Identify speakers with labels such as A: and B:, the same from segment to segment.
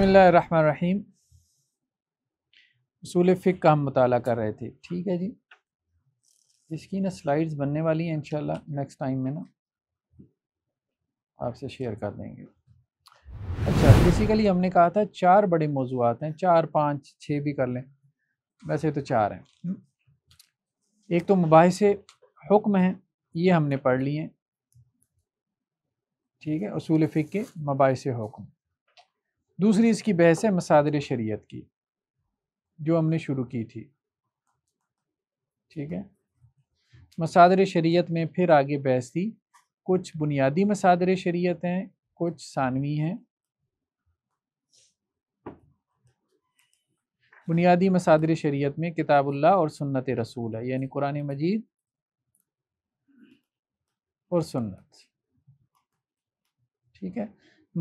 A: بسم اللہ الرحیم اصول فک کا ہم مطالعہ کر رہے تھے ٹھیک ہے جی جس کی نا سلائیڈز بننے والی ہیں انشاءاللہ نیکس نیکسٹ ٹائم میں نا آپ سے شیئر کر دیں گے اچھا بیسیکلی ہم نے کہا تھا چار بڑے موضوعات ہیں چار پانچ چھ بھی کر لیں ویسے تو چار ہیں ایک تو مباحث حکم ہیں یہ ہم نے پڑھ لی ہیں ٹھیک ہے اصول فقہ کے مباحث حکم دوسری اس کی بحث ہے مسادر شریعت کی جو ہم نے شروع کی تھی ٹھیک ہے مسادر شریعت میں پھر آگے بحث تھی کچھ بنیادی مسادر شریعت ہیں کچھ ثانوی ہیں بنیادی مسادر شریعت میں کتاب اللہ اور سنت رسول ہے یعنی قرآن مجید اور سنت ٹھیک ہے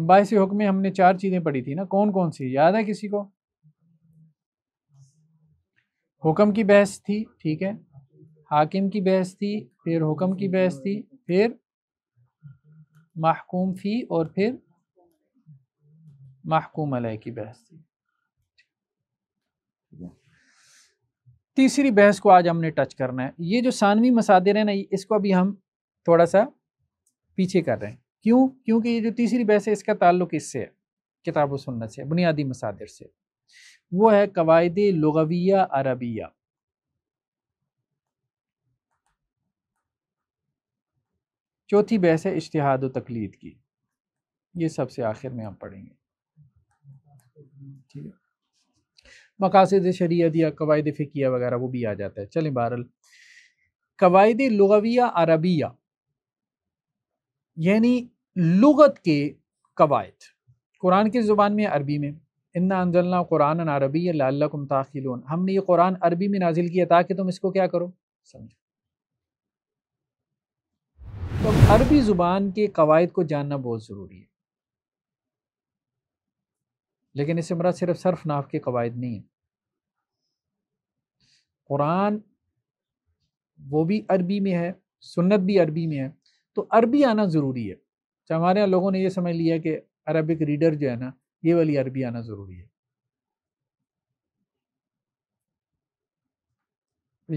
A: باعث حکم نے چار چیزیں پڑھی تھی نا کون کون سی یاد ہے کسی کو حکم کی بحث تھی ٹھیک ہے حاکم کی بحث تھی پھر حکم کی بحث تھی پھر محکوم فی اور پھر محکوم علیہ کی بحث تھی تیسری بحث کو آج ہم نے ٹچ کرنا ہے یہ جو ثانوی مسادر ہیں نا اس کو ابھی ہم تھوڑا سا پیچھے کر رہے ہیں کیوں کیونکہ یہ جو تیسری بحث ہے اس کا تعلق اس سے کتاب و سنت سے بنیادی مصادر سے وہ ہے قواعد لغویہ عربیہ چوتھی بحث ہے اشتہاد و تقلید کی یہ سب سے آخر میں ہم پڑھیں گے مقاصد شریعت یا قواعد فقیہ وغیرہ وہ بھی آ جاتا ہے چلیں بہرحال قواعد لغویہ عربیہ یعنی لغت کے قواعد قرآن کے زبان میں عربی میں ان قرآن عربی اللہ تاخلون ہم نے یہ قرآن عربی میں نازل کیا تاکہ تم اس کو کیا کرو سمجھو عربی زبان کے قواعد کو جاننا بہت ضروری ہے لیکن اس عمرہ صرف صرف ناف کے قواعد نہیں ہیں قرآن وہ بھی عربی میں ہے سنت بھی عربی میں ہے تو عربی آنا ضروری ہے تو اچھا، ہمارے یہاں لوگوں نے یہ سمجھ لیا کہ عربک ریڈر جو ہے نا یہ والی عربی آنا ضروری ہے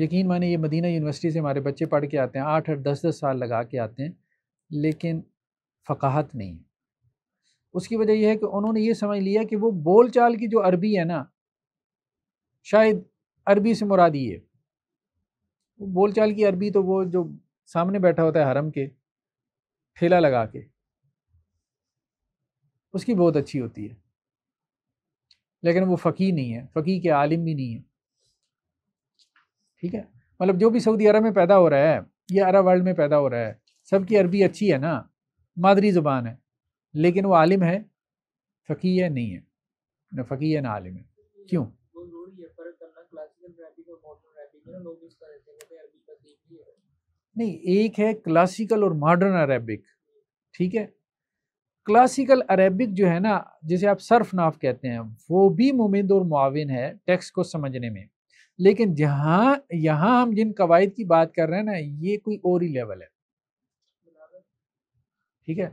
A: یقین مانے یہ مدینہ یونیورسٹی سے ہمارے بچے پڑھ کے آتے ہیں آٹھ آٹھ دس دس سال لگا کے آتے ہیں لیکن فقاہت نہیں ہے اس کی وجہ یہ ہے کہ انہوں نے یہ سمجھ لیا کہ وہ بول چال کی جو عربی ہے نا شاید عربی سے مرادی ہے بول چال کی عربی تو وہ جو سامنے بیٹھا ہوتا ہے حرم کے ٹھیلا لگا کے اس کی بہت اچھی ہوتی ہے لیکن وہ فقی نہیں ہے فقی کے عالم بھی نہیں ہے ٹھیک ہے مطلب جو بھی سعودی عرب میں پیدا ہو رہا ہے یا عرب ورلڈ میں پیدا ہو رہا ہے سب کی عربی اچھی ہے نا مادری زبان ہے لیکن وہ عالم ہے فقی ہے نہیں ہے نہ فقی ہے نہ عالم ہے کیوں نہیں ایک ہے کلاسیکل اور ماڈرن عربک ٹھیک ہے کلاسیکل عربک جو ہے نا جسے آپ صرف ناف کہتے ہیں وہ بھی ممند اور معاون ہے ٹیکس کو سمجھنے میں لیکن جہاں یہاں ہم جن قواعد کی بات کر رہے ہیں نا یہ کوئی اور ہی لیول ہے ٹھیک ہے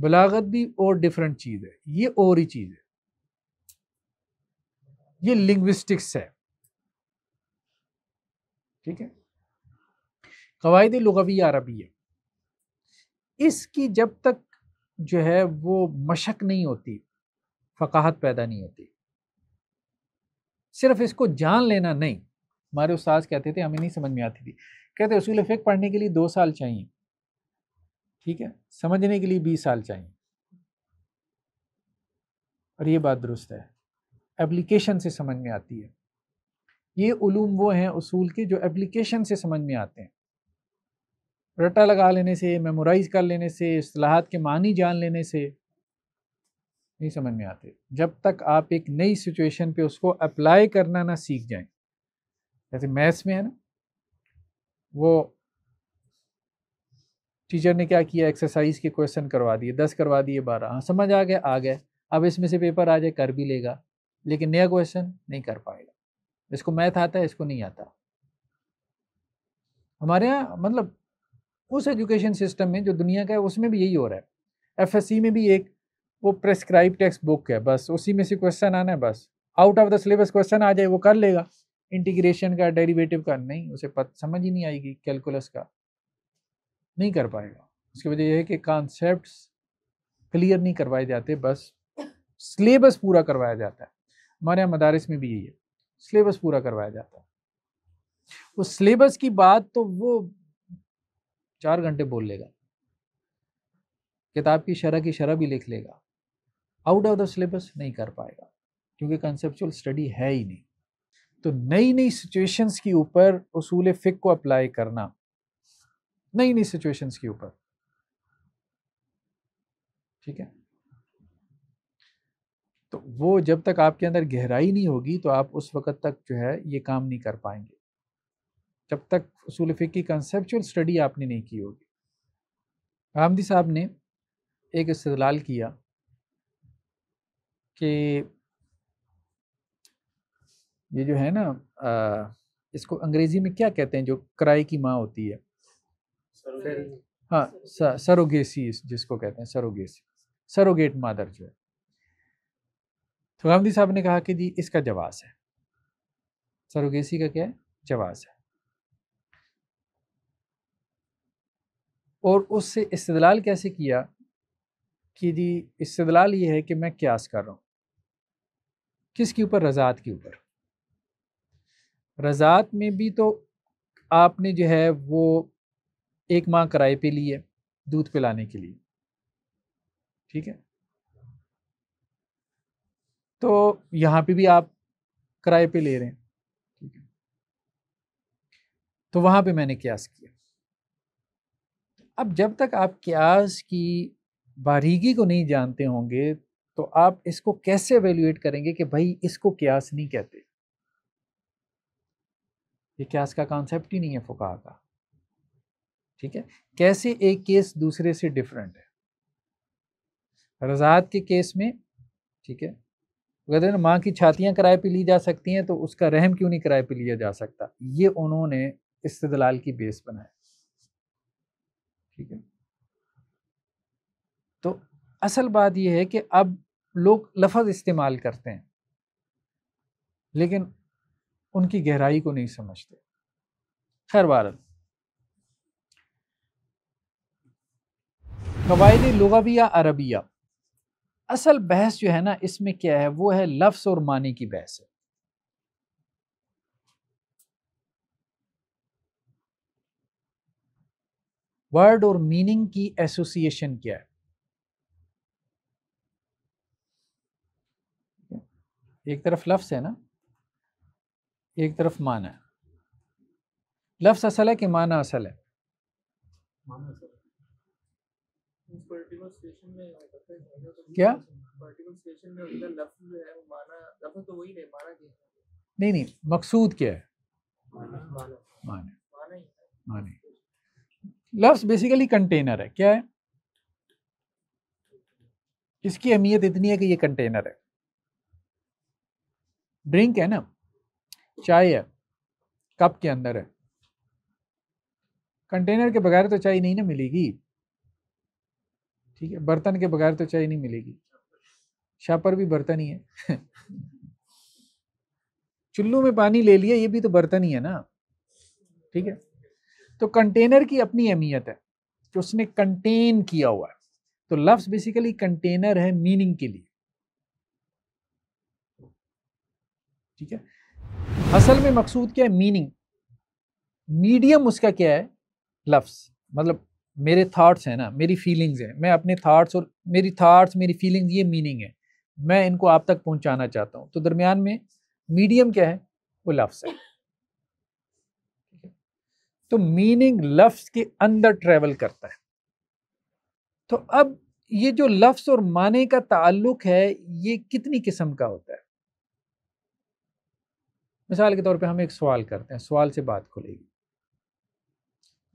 A: بلاغت بھی اور ڈفرینٹ چیز ہے یہ اور ہی چیز ہے یہ لنگوسٹکس ہے ٹھیک ہے قواعد لغوی عربی اس کی جب تک جو ہے وہ مشک نہیں ہوتی فقاہت پیدا نہیں ہوتی صرف اس کو جان لینا نہیں ہمارے استاذ کہتے تھے ہمیں نہیں سمجھ میں آتی تھی کہتے اصول فقہ پڑھنے کے لیے دو سال چاہیے ٹھیک ہے سمجھنے کے لیے بیس سال چاہیے اور یہ بات درست ہے اپلیکیشن سے سمجھ میں آتی ہے یہ علوم وہ ہیں اصول کے جو اپلیکیشن سے سمجھ میں آتے ہیں رٹا لگا لینے سے میمورائز کر لینے سے اصطلاحات کے معنی جان لینے سے نہیں سمجھ میں آتے جب تک آپ ایک نئی سچویشن پہ اس کو اپلائی کرنا نہ سیکھ جائیں جیسے میتھس میں ہے نا وہ ٹیچر نے کیا کیا ایکسرسائز کے کوشچن کروا دیے دس کروا دیے بارہ ہاں سمجھ آ گیا آ گئے اب اس میں سے پیپر آ جائے کر بھی لے گا لیکن نیا کوشچن نہیں کر پائے گا اس کو میتھ آتا ہے اس کو نہیں آتا ہمارے یہاں مطلب اس ایجوکیشن سسٹم میں جو دنیا کا ہے اس میں بھی یہی ہو رہا ہے ایف ایس سی میں بھی ایک وہ پرسکرائب ٹیکسٹ بک ہے بس اسی میں سے کوشچن آنا ہے بس out of the syllabus question آ جائے وہ کر لے گا انٹیگریشن کا ڈیریویٹو کا نہیں اسے سمجھ ہی نہیں آئے گی کیلکولس کا نہیں کر پائے گا اس کی وجہ یہ ہے کہ کانسیپٹس کلیئر نہیں کروائے جاتے بس سلیبس پورا کروایا جاتا ہے ہمارے یہاں مدارس میں بھی یہی ہے سلیبس پورا کروایا جاتا ہے وہ سلیبس کی بات تو وہ چار گھنٹے بول لے گا کتاب کی شرح کی شرح بھی لکھ لے گا آؤٹ آف دا سلیبس نہیں کر پائے گا کیونکہ کنسپچل اسٹڈی ہے ہی نہیں تو نئی نئی سچویشنس کے اوپر اصول فک کو اپلائی کرنا نئی نئی سچویشنس کے اوپر ٹھیک ہے تو وہ جب تک آپ کے اندر گہرائی نہیں ہوگی تو آپ اس وقت تک جو ہے یہ کام نہیں کر پائیں گے جب تک اصول فقہ کی کنسیپچول اسٹڈی آپ نے نہیں کی ہوگی آمدی صاحب نے ایک استدلال کیا کہ یہ جو ہے نا اس کو انگریزی میں کیا کہتے ہیں جو کرائی کی ماں ہوتی
B: ہے
A: ہاں سروگیسی جس کو کہتے ہیں سروگیسی سروگیٹ مادر جو ہے تو صاحب نے کہا کہ جی اس کا جواز ہے سروگیسی کا کیا ہے جواز ہے اور اس سے استدلال کیسے کیا کہ جی استدلال یہ ہے کہ میں کیاس کر رہا ہوں کس کے اوپر رضاعت کے اوپر رضاعت میں بھی تو آپ نے جو ہے وہ ایک ماہ کرائے پہ لیے دودھ پہ لانے کے لیے ٹھیک ہے تو یہاں پہ بھی آپ کرائے پہ لے رہے ہیں ٹھیک ہے تو وہاں پہ میں نے کیاس کیا اب جب تک آپ قیاس کی باریگی کو نہیں جانتے ہوں گے تو آپ اس کو کیسے ایویلویٹ کریں گے کہ بھائی اس کو قیاس نہیں کہتے یہ قیاس کا کانسیپٹ ہی نہیں ہے فکا کا ٹھیک ہے کیسے ایک کیس دوسرے سے ڈیفرنٹ ہے رضاعت کے کیس میں ٹھیک ہے ماں کی چھاتیاں کرائے پہ لی جا سکتی ہیں تو اس کا رحم کیوں نہیں کرائے پہ لیا جا سکتا یہ انہوں نے استدلال کی بیس بنایا تو اصل بات یہ ہے کہ اب لوگ لفظ استعمال کرتے ہیں لیکن ان کی گہرائی کو نہیں سمجھتے خیر بارت قواعد لغویہ عربیہ اصل بحث جو ہے نا اس میں کیا ہے وہ ہے لفظ اور معنی کی بحث ہے ورڈ اور میننگ کی ایسوسیشن کیا ہے ایک طرف لفظ ہے نا ایک طرف مانا ہے لفظ اصل ہے کہ مانا اصل ہے کیا نہیں نہیں مقصود کیا ہے لفظ بیسیکلی کنٹینر ہے کیا ہے اس کی اہمیت اتنی ہے کہ یہ کنٹینر ہے ڈرنک ہے نا چائے ہے کپ کے اندر ہے کنٹینر کے بغیر تو چائے نہیں نا ملے گی ٹھیک ہے برتن کے بغیر تو چائے نہیں ملے گی شاپر بھی برتن ہی ہے چلو میں پانی لے لیا یہ بھی تو برتن ہی ہے نا ٹھیک ہے تو کنٹینر کی اپنی اہمیت ہے کہ اس نے کنٹین کیا ہوا ہے تو لفظ بیسیکلی کنٹینر ہے میننگ کے لیے ٹھیک ہے میں مقصود کیا ہے میننگ میڈیم اس کا کیا ہے لفظ مطلب میرے تھاٹس ہیں نا میری فیلنگز ہیں میں اپنے تھاٹس اور میری تھاٹس میری فیلنگز یہ میننگ ہے میں ان کو آپ تک پہنچانا چاہتا ہوں تو درمیان میں میڈیم کیا ہے وہ لفظ ہے تو میننگ لفظ کے اندر ٹریول کرتا ہے تو اب یہ جو لفظ اور معنی کا تعلق ہے یہ کتنی قسم کا ہوتا ہے مثال کے طور پہ ہم ایک سوال کرتے ہیں سوال سے بات کھلے گی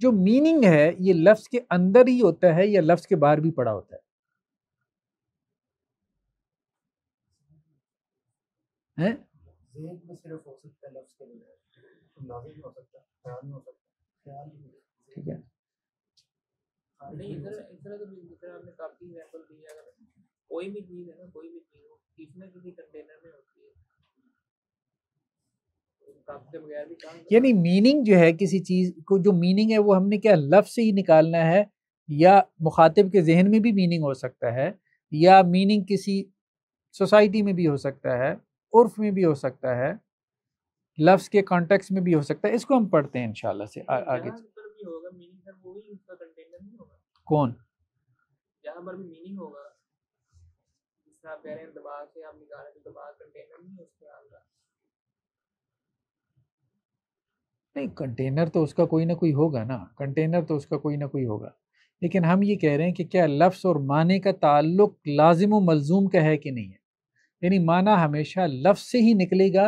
A: جو میننگ ہے یہ لفظ کے اندر ہی ہوتا ہے یا لفظ کے باہر بھی پڑا ہوتا
B: ہے ہاں،
A: یعنی میننگ جو ہے کسی چیز کو جو میننگ ہے وہ ہم نے کیا لفظ سے ہی نکالنا ہے یا مخاطب کے ذہن میں بھی میننگ ہو سکتا ہے یا میننگ کسی سوسائٹی میں بھی ہو سکتا ہے عرف میں بھی ہو سکتا ہے لفظ کے کانٹیکس میں بھی ہو سکتا ہے اس کو ہم پڑھتے ہیں انشاءاللہ سے آگے کون نہیں کنٹینر تو اس کا کوئی نہ کوئی ہوگا نا کنٹینر تو اس کا کوئی نہ کوئی ہوگا لیکن ہم یہ کہہ رہے ہیں کہ کیا لفظ اور معنی کا تعلق لازم و ملزوم کا ہے کہ نہیں ہے یعنی معنی ہمیشہ لفظ سے ہی نکلے گا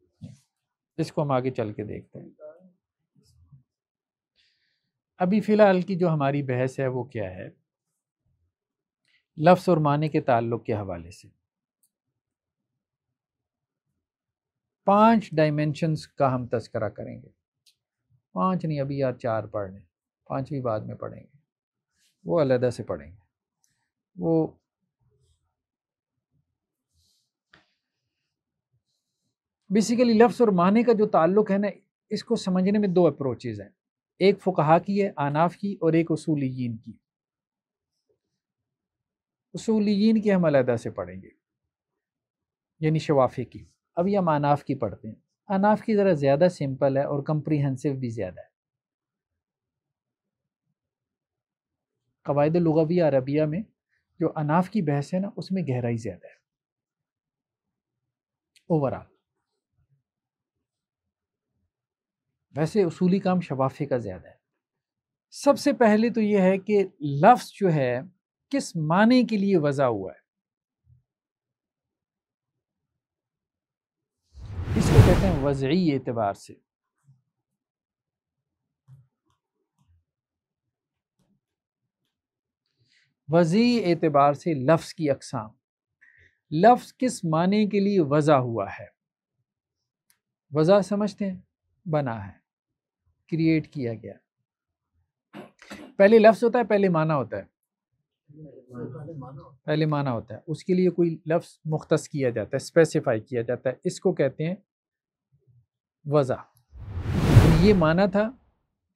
A: اس کو ہم آگے چل کے دیکھتے ہیں ابھی فی الحال کی جو ہماری بحث ہے وہ کیا ہے لفظ اور معنی کے تعلق کے حوالے سے پانچ ڈائمینشنز کا ہم تذکرہ کریں گے پانچ نہیں ابھی یار چار پڑھ لیں پانچویں بعد میں پڑھیں گے وہ علیحدہ سے پڑھیں گے وہ بیسیکلی لفظ اور معنی کا جو تعلق ہے نا اس کو سمجھنے میں دو اپروچز ہیں ایک فقہا کی ہے آناف کی اور ایک اصولیین کی اصولیین کی ہم علیحدہ سے پڑھیں گے یعنی شوافی کی اب یہ ہم آناف کی پڑھتے ہیں اناف کی ذرا زیادہ سمپل ہے اور کمپریہنسو بھی زیادہ ہے قواعد لغوی عربیہ میں جو اناف کی بحث ہے نا اس میں گہرائی زیادہ ہے اوور آل ویسے اصولی کام شفافی کا زیادہ ہے سب ہاں۔ سے پہلے تو یہ ہے کہ لفظ جو ہے کس معنی کے لیے وضع ہوا ہے اس کو کہتے ہیں وضعی اعتبار سے وضعی اعتبار سے لفظ کی اقسام لفظ کس معنی کے لیے وضع ہوا ہے وضع سمجھتے ہیں بنا ہے کریٹ کیا گیا پہلے لفظ ہوتا ہے پہلے معنی ہوتا ہے پہلے معنی ہوتا ہے اس کے لیے کوئی لفظ مختص کیا جاتا ہے اسپیسیفائی کیا جاتا ہے اس کو کہتے ہیں وضع یہ معنی تھا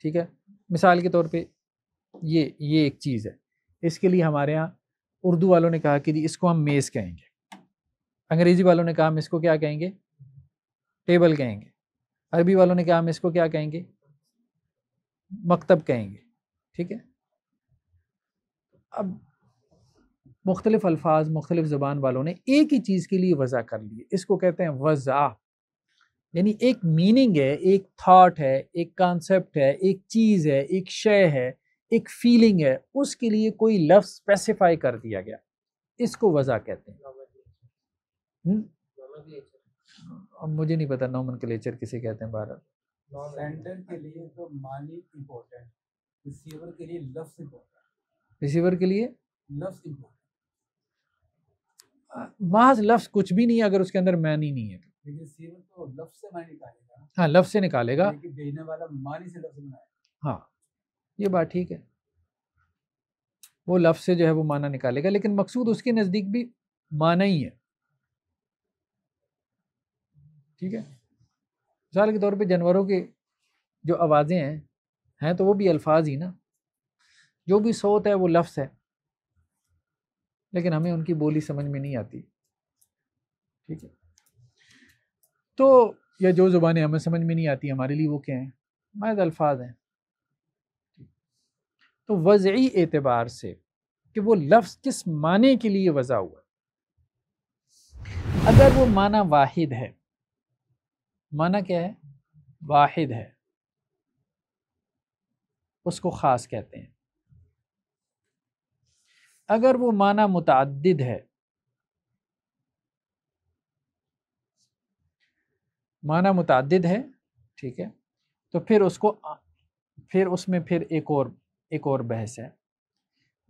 A: ٹھیک ہے مثال کے طور پہ یہ یہ ایک چیز ہے اس کے لیے ہمارے ہاں اردو والوں نے کہا کہ جی اس کو ہم میز کہیں گے انگریزی والوں نے کہا ہم اس کو کیا کہیں گے ٹیبل کہیں گے عربی والوں نے کہا ہم اس کو کیا کہیں گے مکتب کہیں گے ٹھیک ہے اب مختلف الفاظ مختلف زبان والوں نے ایک ہی چیز کے لیے وضع کر لی اس کو کہتے ہیں وضع یعنی ایک میننگ ہے ایک تھاٹ ہے ایک کانسیپٹ ہے ایک چیز ہے ایک شے ہے ایک فیلنگ ہے اس کے لیے کوئی لفظ اسپیسیفائی کر دیا گیا اس کو وضع کہتے
B: ہیں
A: مجھے نہیں پتا نومن کلیچر کسی کہتے ہیں بھارت
B: ریسیور کے
A: کے لیے محض لفظ کچھ بھی نہیں نہیں ہے ہے
B: اگر اس اندر
A: ہاں لفظ سے نکالے گا
B: یعنی
A: ہاں یہ بات ٹھیک ہے وہ لفظ سے جو ہے وہ معنی نکالے گا لیکن مقصود اس کے نزدیک بھی معنی ہی ہے ٹھیک ہے مثال کے طور پہ جانوروں کے جو آوازیں ہیں ہیں تو وہ بھی الفاظ ہی نا جو بھی سوت ہے وہ لفظ ہے لیکن ہمیں ان کی بولی سمجھ میں نہیں آتی ٹھیک ہے تو یا جو زبانیں ہمیں سمجھ میں نہیں آتی ہمارے لیے وہ کیا ہیں مائد الفاظ ہیں تو وضعی اعتبار سے کہ وہ لفظ کس معنی کے لیے وضع ہوا اگر وہ معنی واحد ہے معنی کیا ہے واحد ہے اس کو خاص کہتے ہیں اگر وہ معنی متعدد ہے معنی متعدد ہے ٹھیک ہے تو پھر اس کو پھر اس میں پھر ایک اور ایک اور بحث ہے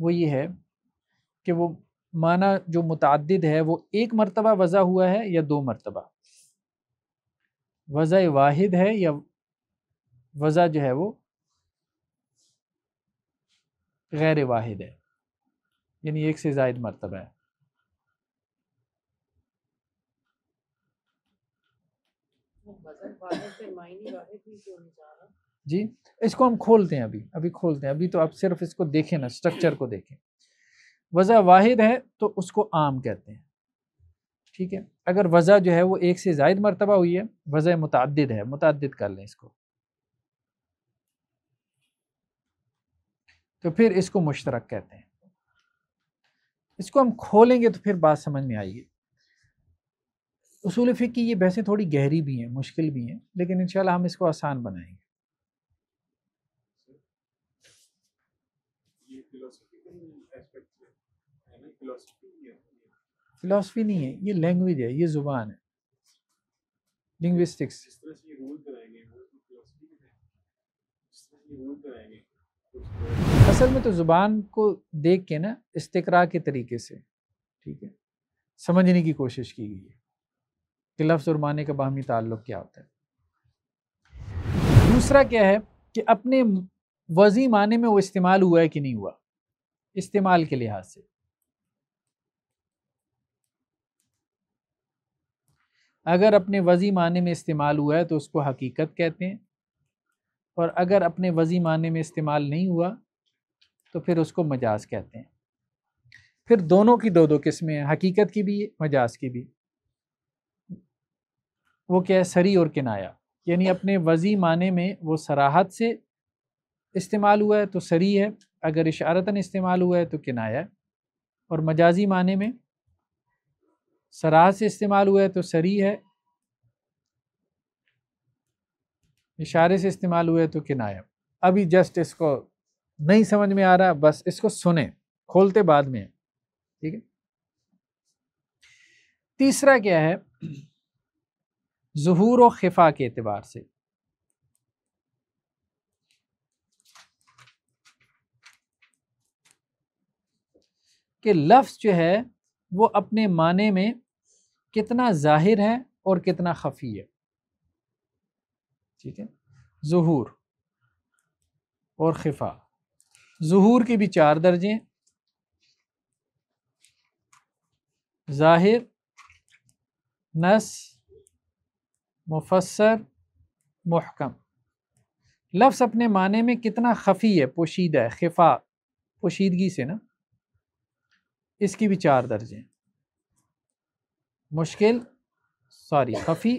A: وہ یہ ہے کہ وہ معنی جو متعدد ہے وہ ایک مرتبہ وضع ہوا ہے یا دو مرتبہ وضع واحد ہے یا وضع جو ہے وہ غیر واحد ہے یعنی ایک سے زائد مرتبہ ہے جی اس کو ہم کھولتے ہیں ابھی ابھی کھولتے ہیں ابھی تو آپ صرف اس کو دیکھیں نا اسٹرکچر کو دیکھیں وضع واحد ہے تو اس کو عام کہتے ہیں ٹھیک ہے اگر وضع جو ہے وہ ایک سے زائد مرتبہ ہوئی ہے وضع متعدد ہے متعدد کر لیں اس کو تو پھر اس کو مشترک کہتے ہیں اس کو ہم کھولیں گے تو پھر بات سمجھ میں گی اصول فقہ کی یہ بحثیں تھوڑی گہری بھی ہیں مشکل بھی ہیں لیکن انشاءاللہ ہم اس کو آسان بنائیں گے فلاسفی نہیں ہے یہ لینگویج ہے یہ زبان ہے لنگوسٹکس اصل میں تو زبان کو دیکھ کے نا استقرا کے طریقے سے ٹھیک ہے سمجھنے کی کوشش کی گئی ہے کہ لفظ اور معنی کا باہمی تعلق کیا ہوتا ہے دوسرا کیا ہے کہ اپنے وضی معنی میں وہ استعمال ہوا ہے کہ نہیں ہوا استعمال کے لحاظ سے اگر اپنے وضی معنی میں استعمال ہوا ہے تو اس کو حقیقت کہتے ہیں اور اگر اپنے وضی معنی میں استعمال نہیں ہوا تو پھر اس کو مجاز کہتے ہیں پھر دونوں کی دو دو قسمیں ہیں حقیقت کی بھی مجاز کی بھی وہ کیا ہے سری اور کنایا یعنی اپنے وضی معنی میں وہ سراحت سے استعمال ہوا ہے تو سری ہے اگر اشارتاً استعمال ہوا ہے تو کنایا ہے اور مجازی معنی میں سرا سے استعمال ہوا ہے تو سری ہے اشارے سے استعمال ہوا ہے تو کنایا ابھی جسٹ اس کو نہیں سمجھ میں آ رہا بس اس کو سنیں کھولتے بعد میں ٹھیک ہے تیسرا کیا ہے ظہور و خفا کے اعتبار سے کہ لفظ جو ہے وہ اپنے معنی میں کتنا ظاہر ہے اور کتنا خفی ہے ٹھیک ہے ظہور اور خفا ظہور کے بھی چار درجے ظاہر نس مفسر محکم لفظ اپنے معنی میں کتنا خفی ہے پوشیدہ ہے خفا پوشیدگی سے نا اس کی بھی چار درجے ہیں مشکل سوری خفی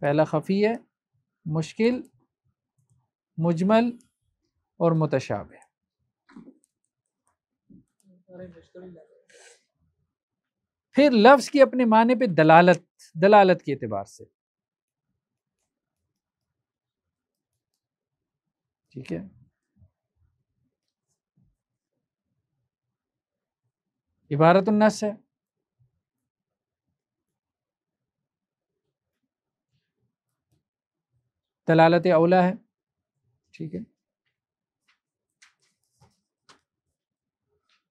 A: پہلا خفی ہے مشکل مجمل اور متشاب ہے پھر لفظ کی اپنے معنی پہ دلالت دلالت کے اعتبار سے ٹھیک ہے عبارت النس ہے دلالت اولا ہے ٹھیک ہے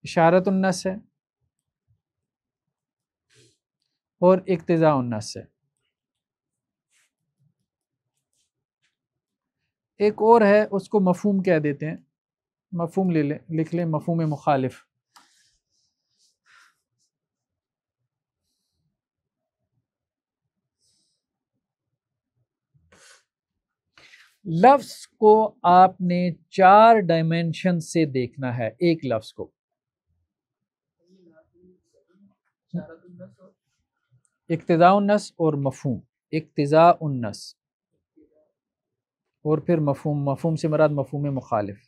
A: اشارت انس ہے اور اقتضاء انس ہے ایک اور ہے اس کو مفہوم کہہ دیتے ہیں مفہوم لے لیں لکھ لیں مفہوم مخالف لفظ کو آپ نے چار ڈائمینشن سے دیکھنا ہے ایک لفظ کو اقتضاء النس اور مفہوم اقتضاء النس اور پھر مفہوم مفہوم سے مراد مفہوم مخالف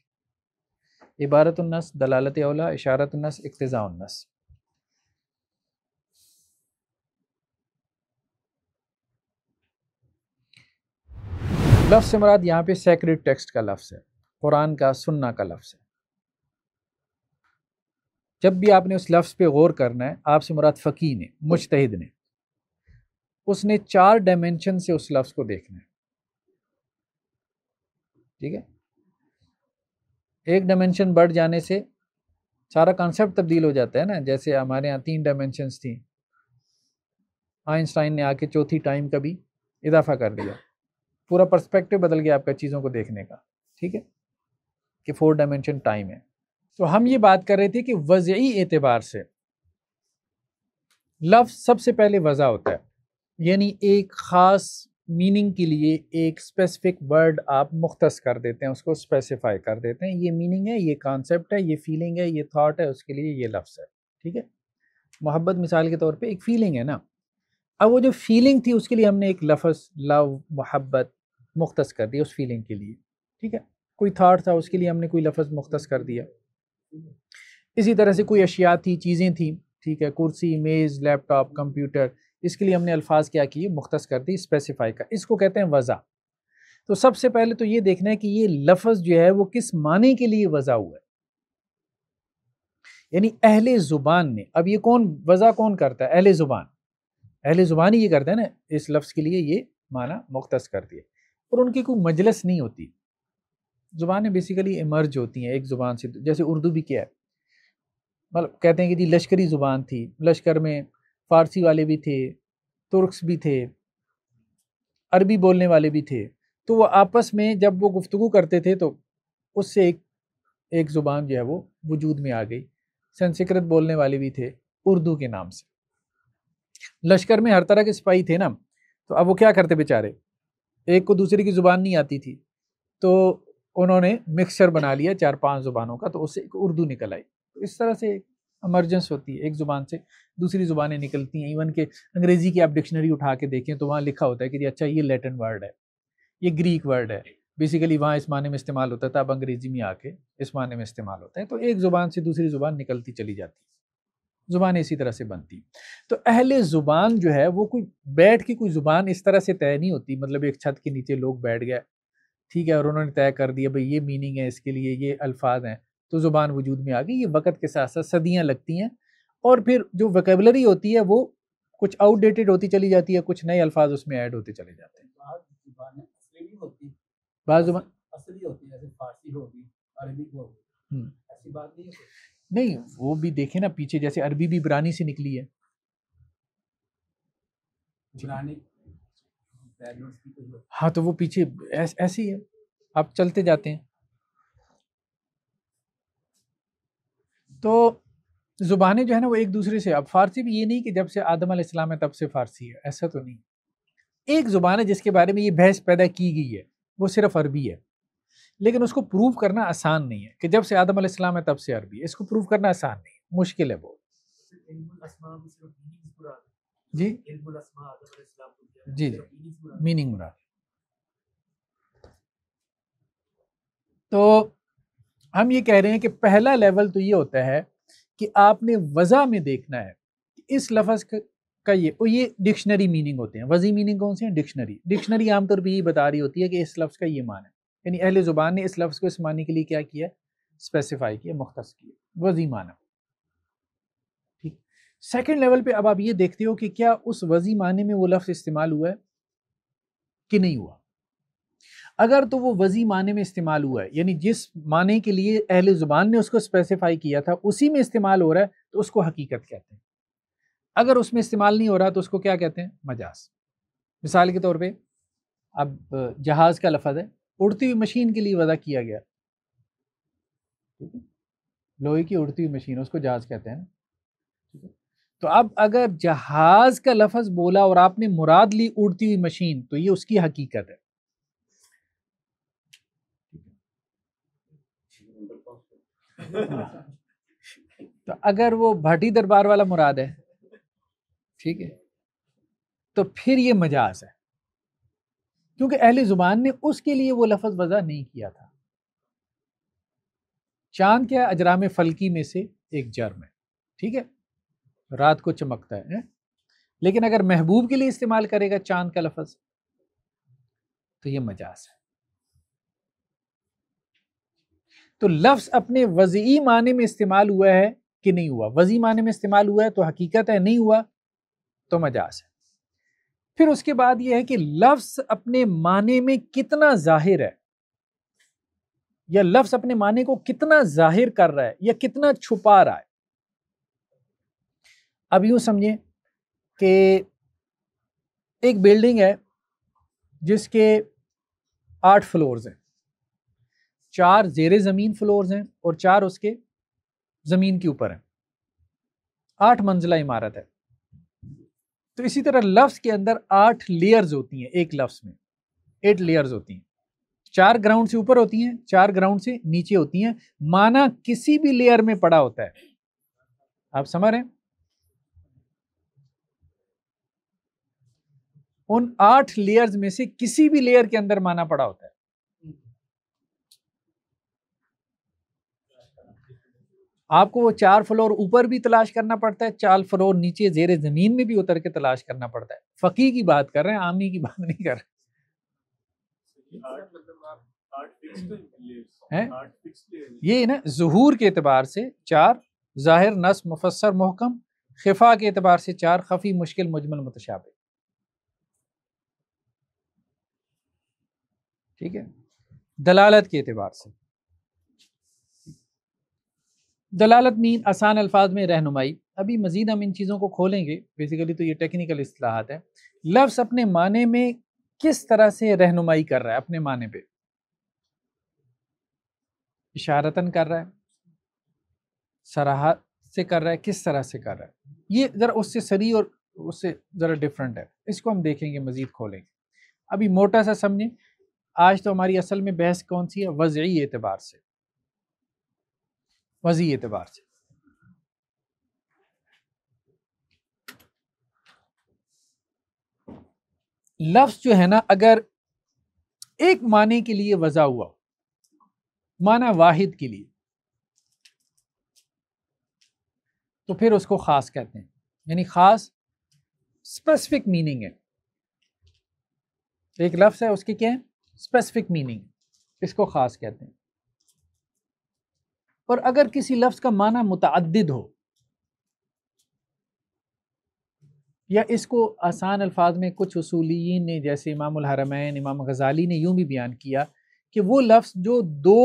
A: عبارت النس دلالت اولا اشارت النس اقتضاء النس لفظ سے مراد یہاں پہ سیکرٹ ٹیکسٹ کا لفظ ہے قرآن کا سننا کا لفظ ہے جب بھی آپ نے اس لفظ پہ غور کرنا ہے آپ سے مراد فقی نے مشتحد نے اس نے چار ڈائمینشن سے اس لفظ کو دیکھنا ہے ٹھیک ہے ایک ڈائمینشن بڑھ جانے سے سارا کانسیپٹ تبدیل ہو جاتا ہے نا جیسے ہمارے ہاں تین ڈائمنشنس تھیں آئنسٹائن نے آ کے چوتھی ٹائم کا بھی اضافہ کر دیا پورا پرسپیکٹو بدل گیا آپ کا چیزوں کو دیکھنے کا ٹھیک ہے کہ فور ڈائمینشن ٹائم ہے تو ہم یہ بات کر رہے تھے کہ وضعی اعتبار سے لفظ سب سے پہلے وضع ہوتا ہے یعنی ایک خاص میننگ کے لیے ایک اسپیسیفک ورڈ آپ مختص کر دیتے ہیں اس کو اسپیسیفائی کر دیتے ہیں یہ میننگ ہے یہ کانسیپٹ ہے یہ فیلنگ ہے یہ تھاٹ ہے اس کے لیے یہ لفظ ہے ٹھیک ہے محبت مثال کے طور پہ ایک فیلنگ ہے نا اب وہ جو فیلنگ تھی اس کے لیے ہم نے ایک لفظ لو محبت مختص کر دیا اس فیلنگ کے لیے ٹھیک ہے کوئی تھاٹ تھا اس کے لیے ہم نے کوئی لفظ مختص کر دیا اسی طرح سے کوئی اشیاء تھی چیزیں تھیں ٹھیک ہے کرسی میز لیپ ٹاپ کمپیوٹر اس کے لیے ہم نے الفاظ کیا کیے مختص کر دی اسپیسیفائی کا اس کو کہتے ہیں وضع تو سب سے پہلے تو یہ دیکھنا ہے کہ یہ لفظ جو ہے وہ کس معنی کے لیے وضع ہوا ہے یعنی اہل زبان نے اب یہ کون وضع کون کرتا ہے اہل زبان اہل زبان ہی یہ کرتا ہے نا اس لفظ کے لیے یہ معنی مختص کر دیا اور ان کی کوئی مجلس نہیں ہوتی زبانیں بیسیکلی ایمرج ہوتی ہیں ایک زبان سے جیسے اردو بھی کیا ہے مطلب کہتے ہیں کہ جی لشکری زبان تھی لشکر میں فارسی والے بھی تھے ترکس بھی تھے عربی بولنے والے بھی تھے تو وہ آپس میں جب وہ گفتگو کرتے تھے تو اس سے ایک ایک زبان جو ہے وہ وجود میں آ گئی سنسکرت بولنے والے بھی تھے اردو کے نام سے لشکر میں ہر طرح کے سپاہی تھے نا تو اب وہ کیا کرتے بیچارے ایک کو دوسری کی زبان نہیں آتی تھی تو انہوں نے مکسچر بنا لیا چار پانچ زبانوں کا تو اس سے ایک اردو نکل آئی تو اس طرح سے ایمرجنس ہوتی ہے ایک زبان سے دوسری زبانیں نکلتی ہیں ایون کہ انگریزی کی آپ ڈکشنری اٹھا کے دیکھیں تو وہاں لکھا ہوتا ہے کہ جی، اچھا یہ لیٹن ورڈ ہے یہ گریک ورڈ ہے بیسیکلی وہاں اس معنی میں استعمال ہوتا تھا اب انگریزی میں آ کے اس معنی میں استعمال ہوتا ہے تو ایک زبان سے دوسری زبان نکلتی چلی جاتی ہے زبانیں اسی طرح سے بنتی تو اہل زبان جو ہے وہ کوئی بیٹھ کے کوئی زبان اس طرح سے طے نہیں ہوتی مطلب ایک چھت کے نیچے لوگ بیٹھ گئے ٹھیک ہے اور انہوں نے طے کر دیا بھائی یہ میننگ ہے اس کے لیے یہ الفاظ ہیں تو زبان وجود میں آ گئی یہ وقت کے ساتھ ساتھ صدیاں لگتی ہیں اور پھر جو ویکیبلری ہوتی ہے وہ کچھ آؤٹ ڈیٹڈ ہوتی چلی جاتی ہے کچھ نئے الفاظ اس میں ایڈ ہوتے چلے جاتے
B: ہیں
A: بعض زبان نہیں وہ بھی دیکھیں نا پیچھے جیسے عربی بھی برانی سے نکلی ہے جی۔ ہاں تو وہ پیچھے ایسی ہے آپ چلتے جاتے ہیں تو زبانیں جو ہے نا وہ ایک دوسرے سے اب فارسی بھی یہ نہیں کہ جب سے آدم علیہ السلام ہے تب سے فارسی ہے ایسا تو نہیں ایک زبان ہے جس کے بارے میں یہ بحث پیدا کی گئی ہے وہ صرف عربی ہے لیکن اس کو پروف کرنا آسان نہیں ہے کہ جب سے آدم علیہ السلام ہے تب سے عربی ہے اس کو پروف کرنا آسان نہیں ہے مشکل ہے وہ جی
B: جی جی میننگ
A: مراد تو ہم یہ کہہ رہے ہیں کہ پہلا لیول تو یہ ہوتا ہے کہ آپ نے وضع میں دیکھنا ہے کہ اس لفظ کا یہ یہ ڈکشنری میننگ ہوتے ہیں وضعی میننگ کون سے ہیں ڈکشنری ڈکشنری عام طور پہ یہ بتا رہی ہوتی ہے کہ اس لفظ کا یہ مان ہے یعنی اہل زبان نے اس لفظ کو اس معنی کے لیے کیا کیا اسپیسیفائی کیا مختص کیا وضی معنی سیکنڈ لیول پہ اب آپ یہ دیکھتے ہو کہ کیا اس وضی معنی میں وہ لفظ استعمال ہوا ہے کہ نہیں ہوا اگر تو وہ وضی معنی میں استعمال ہوا ہے یعنی جس معنی کے لیے اہل زبان نے اس کو اسپیسیفائی کیا تھا اسی میں استعمال ہو رہا ہے تو اس کو حقیقت کہتے ہیں اگر اس میں استعمال نہیں ہو رہا تو اس کو کیا کہتے ہیں مجاز مثال کے طور پہ اب جہاز کا لفظ ہے اڑتی ہوئی مشین کے لیے وضع کیا گیا لوہے کی اڑتی ہوئی مشین اس کو جہاز کہتے ہیں تو اب اگر جہاز کا لفظ بولا اور آپ نے مراد لی اڑتی ہوئی مشین تو یہ اس کی حقیقت ہے تو اگر وہ بھٹی دربار والا مراد ہے ٹھیک ہے تو پھر یہ مجاز ہے کیونکہ اہل زبان نے اس کے لیے وہ لفظ وضع نہیں کیا تھا چاند کیا اجرام فلکی میں سے ایک جرم ہے ٹھیک ہے رات کو چمکتا ہے لیکن اگر محبوب کے لیے استعمال کرے گا چاند کا لفظ تو یہ مجاز ہے تو لفظ اپنے وضعی معنی میں استعمال ہوا ہے کہ نہیں ہوا وضعی معنی میں استعمال ہوا ہے تو حقیقت ہے نہیں ہوا تو مجاز ہے پھر اس کے بعد یہ ہے کہ لفظ اپنے معنی میں کتنا ظاہر ہے یا لفظ اپنے معنی کو کتنا ظاہر کر رہا ہے یا کتنا چھپا رہا ہے اب یوں سمجھیں کہ ایک بلڈنگ ہے جس کے آٹھ فلورز ہیں چار زیر زمین فلورز ہیں اور چار اس کے زمین کے اوپر ہیں آٹھ منزلہ عمارت ہے تو اسی طرح لفظ کے اندر آٹھ لیئرز ہوتی ہیں ایک لفظ میں ایٹ لیئرز ہوتی ہیں چار گراؤنڈ سے اوپر ہوتی ہیں چار گراؤنڈ سے نیچے ہوتی ہیں مانا کسی بھی لیئر میں پڑا ہوتا ہے آپ سمجھ رہے ہیں ان آٹھ لیئرز میں سے کسی بھی لیئر کے اندر مانا پڑا ہوتا ہے آپ کو وہ چار فلور اوپر بھی تلاش کرنا پڑتا ہے چار فلور نیچے زیر زمین میں بھی اتر کے تلاش کرنا پڑتا ہے فقی کی بات کر رہے ہیں عامی کی بات نہیں کر رہے یہ نا ظہور کے اعتبار سے چار ظاہر نس مفسر محکم خفا کے اعتبار سے چار خفی مشکل مجمل متشابہ ٹھیک ہے دلالت کے اعتبار سے دلالت مین آسان الفاظ میں رہنمائی ابھی مزید ہم ان چیزوں کو کھولیں گے بیسیکلی تو یہ ٹیکنیکل اصطلاحات ہیں لفظ اپنے معنی میں کس طرح سے رہنمائی کر رہا ہے اپنے معنی پہ اشارتاً کر رہا ہے سراہا سے کر رہا ہے کس طرح سے کر رہا ہے یہ ذرا اس سے سری اور اس سے ذرا ڈیفرنٹ ہے اس کو ہم دیکھیں گے مزید کھولیں گے ابھی موٹا سا سمجھیں آج تو ہماری اصل میں بحث کون سی ہے وضعی اعتبار سے وسیع اعتبار سے لفظ جو ہے نا اگر ایک معنی کے لیے وضع ہوا معنی واحد کے لیے تو پھر اس کو خاص کہتے ہیں یعنی خاص اسپیسیفک میننگ ہے ایک لفظ ہے اس کے کیا ہے اسپیسیفک میننگ اس کو خاص کہتے ہیں اور اگر کسی لفظ کا معنی متعدد ہو یا اس کو آسان الفاظ میں کچھ اصولین نے جیسے امام الحرمین امام غزالی نے یوں بھی بیان کیا کہ وہ لفظ جو دو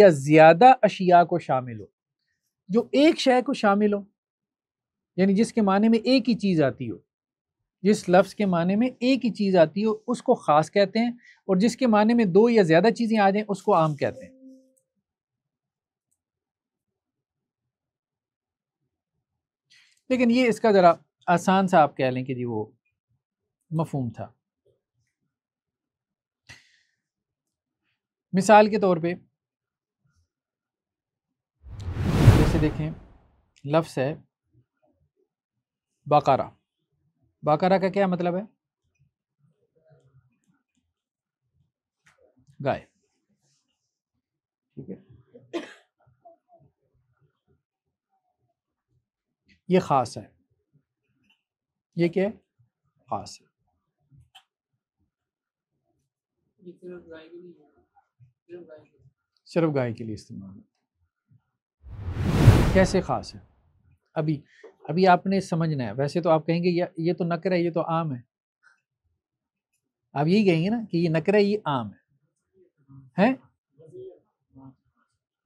A: یا زیادہ اشیاء کو شامل ہو جو ایک شے کو شامل ہو یعنی جس کے معنی میں ایک ہی چیز آتی ہو جس لفظ کے معنی میں ایک ہی چیز آتی ہو اس کو خاص کہتے ہیں اور جس کے معنی میں دو یا زیادہ چیزیں آ جائیں اس کو عام کہتے ہیں لیکن یہ اس کا ذرا آسان سا آپ کہہ لیں کہ جی وہ مفہوم تھا مثال کے طور پہ جیسے دیکھیں لفظ ہے باقارہ باقارہ کا کیا مطلب ہے گائے ٹھیک ہے یہ خاص ہے یہ کیا خاص ہے صرف گائے کے لیے استعمال ہوتا کیسے خاص ہے ابھی ابھی آپ نے سمجھنا ہے ویسے تو آپ کہیں گے یہ تو نکر ہے یہ تو عام ہے آپ یہی کہیں گے نا کہ یہ نکر ہے یہ عام ہے ہیں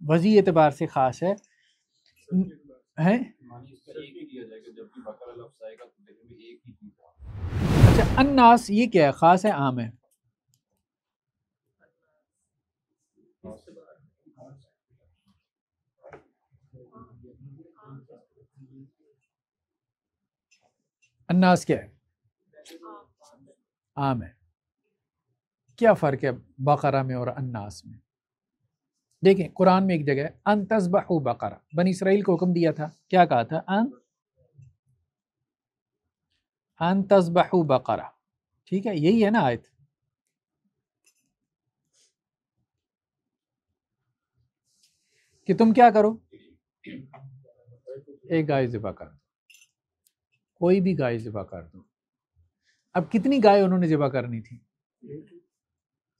A: وزی اعتبار سے خاص ہے ہیں
B: اچھا
A: اناس یہ کیا ہے خاص ہے عام ہے اناس کیا ہے عام ہے کیا فرق ہے بقرہ میں اور اناس میں دیکھیں قرآن میں ایک جگہ ہے ان بحو بقرہ بن اسرائیل کو حکم دیا تھا کیا کہا تھا ان ان بقرہ ٹھیک ہے یہی ہے نا آیت کہ تم کیا کرو ایک گائے ذبح کر دو کوئی بھی گائے ذبح کر دو اب کتنی گائے انہوں نے ذبح کرنی تھی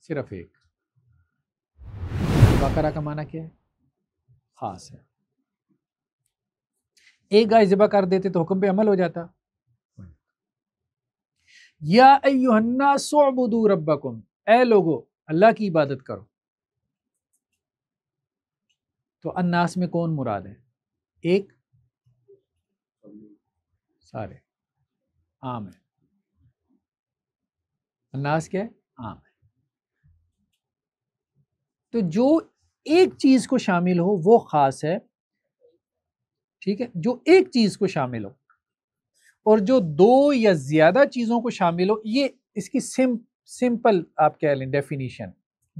A: صرف ایک بقرہ کا معنی کیا ہے خاص ہے ایک گائے ذبح کر دیتے تو حکم پہ عمل ہو جاتا یا ایوہ الناس عبدو ربکم اے لوگو اللہ کی عبادت کرو تو الناس میں کون مراد ہے ایک سارے عام ہے الناس کیا ہے عام ہے تو جو ایک چیز کو شامل ہو وہ خاص ہے ٹھیک ہے جو ایک چیز کو شامل ہو اور جو دو یا زیادہ چیزوں کو شامل ہو یہ اس کی سمپل آپ کہہ لیں ڈیفینیشن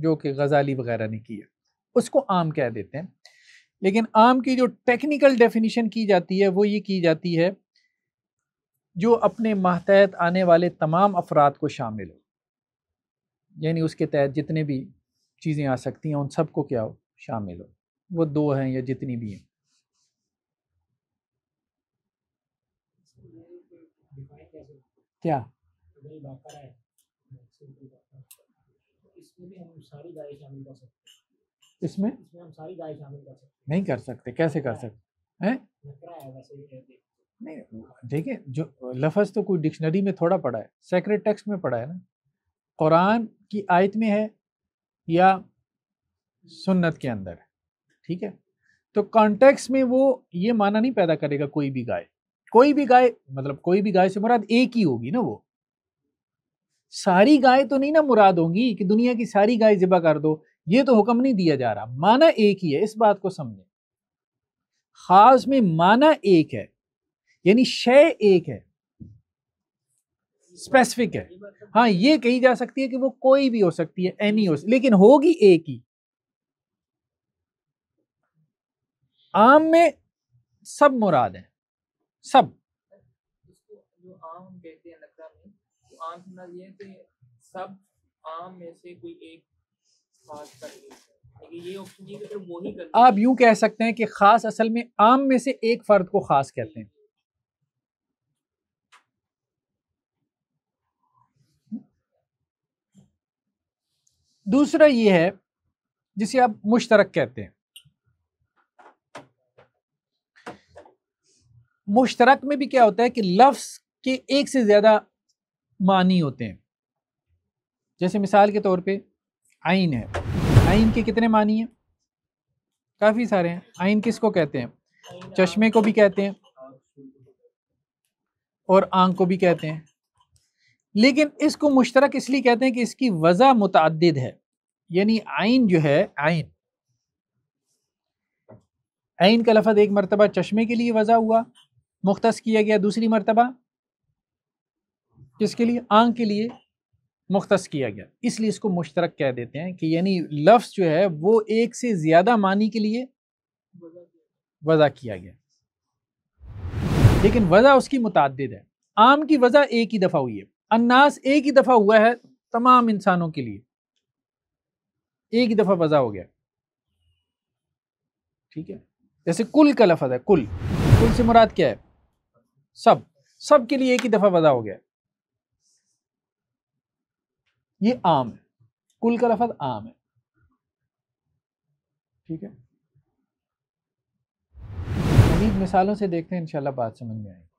A: جو کہ غزالی وغیرہ نے کی ہے اس کو عام کہہ دیتے ہیں لیکن عام کی جو ٹیکنیکل ڈیفینیشن کی جاتی ہے وہ یہ کی جاتی ہے جو اپنے ماتحت آنے والے تمام افراد کو شامل ہو یعنی اس کے تحت جتنے بھی چیزیں آ سکتی ہیں ان سب کو کیا ہو شامل ہو وہ دو ہیں یا جتنی بھی ہیں کیا اس میں نہیں کر سکتے کیسے کر سکتے دیکھیں جو لفظ تو کوئی ڈکشنری میں تھوڑا پڑا ہے سیکرٹ ٹیکسٹ میں پڑا ہے نا قرآن کی آیت میں ہے یا سنت کے اندر ٹھیک ہے تو کانٹیکس میں وہ یہ معنی نہیں پیدا کرے گا کوئی بھی گائے کوئی بھی گائے مطلب کوئی بھی گائے سے مراد ایک ہی ہوگی نا وہ ساری گائے تو نہیں نا مراد ہوں گی کہ دنیا کی ساری گائے ذبح کر دو یہ تو حکم نہیں دیا جا رہا معنی ایک ہی ہے اس بات کو سمجھیں خاص میں معنی ایک ہے یعنی شے ایک ہے ہے ہاں یہ کہی جا سکتی ہے کہ وہ کوئی بھی ہو سکتی ہے اینی ہو سکتی لیکن ہوگی ایک ہی عام میں سب مراد ہیں سب آپ یوں کہہ سکتے ہیں کہ خاص اصل میں عام میں سے ایک فرد کو خاص کہتے ہیں دوسرا یہ ہے جسے آپ مشترک کہتے ہیں مشترک میں بھی کیا ہوتا ہے کہ لفظ کے ایک سے زیادہ معنی ہوتے ہیں جیسے مثال کے طور پہ آئین ہے آئین کے کتنے معنی ہیں کافی سارے ہیں آئین کس کو کہتے ہیں چشمے کو بھی کہتے ہیں اور آنکھ کو بھی کہتے ہیں لیکن اس کو مشترک اس لیے کہتے ہیں کہ اس کی وضع متعدد ہے یعنی آئین جو ہے آئین آئین کا لفظ ایک مرتبہ چشمے کے لیے وضع ہوا مختص کیا گیا دوسری مرتبہ کس کے لیے آنکھ کے لیے مختص کیا گیا اس لیے اس کو مشترک کہہ دیتے ہیں کہ یعنی لفظ جو ہے وہ ایک سے زیادہ معنی کے لیے وضع کیا گیا لیکن وضع اس کی متعدد ہے عام کی وضع ایک ہی دفعہ ہوئی ہے اناس ایک ہی دفعہ ہوا ہے تمام انسانوں کے لیے ایک ہی دفعہ وضع ہو گیا ٹھیک ہے جیسے کل کا لفظ ہے کل کل سے مراد کیا ہے سب سب کے لیے ایک ہی دفعہ وضع ہو گیا یہ عام ہے کل کا لفظ عام ہے ٹھیک ہے مزید مثالوں سے دیکھتے ہیں انشاءاللہ بات سمجھ میں آئے گی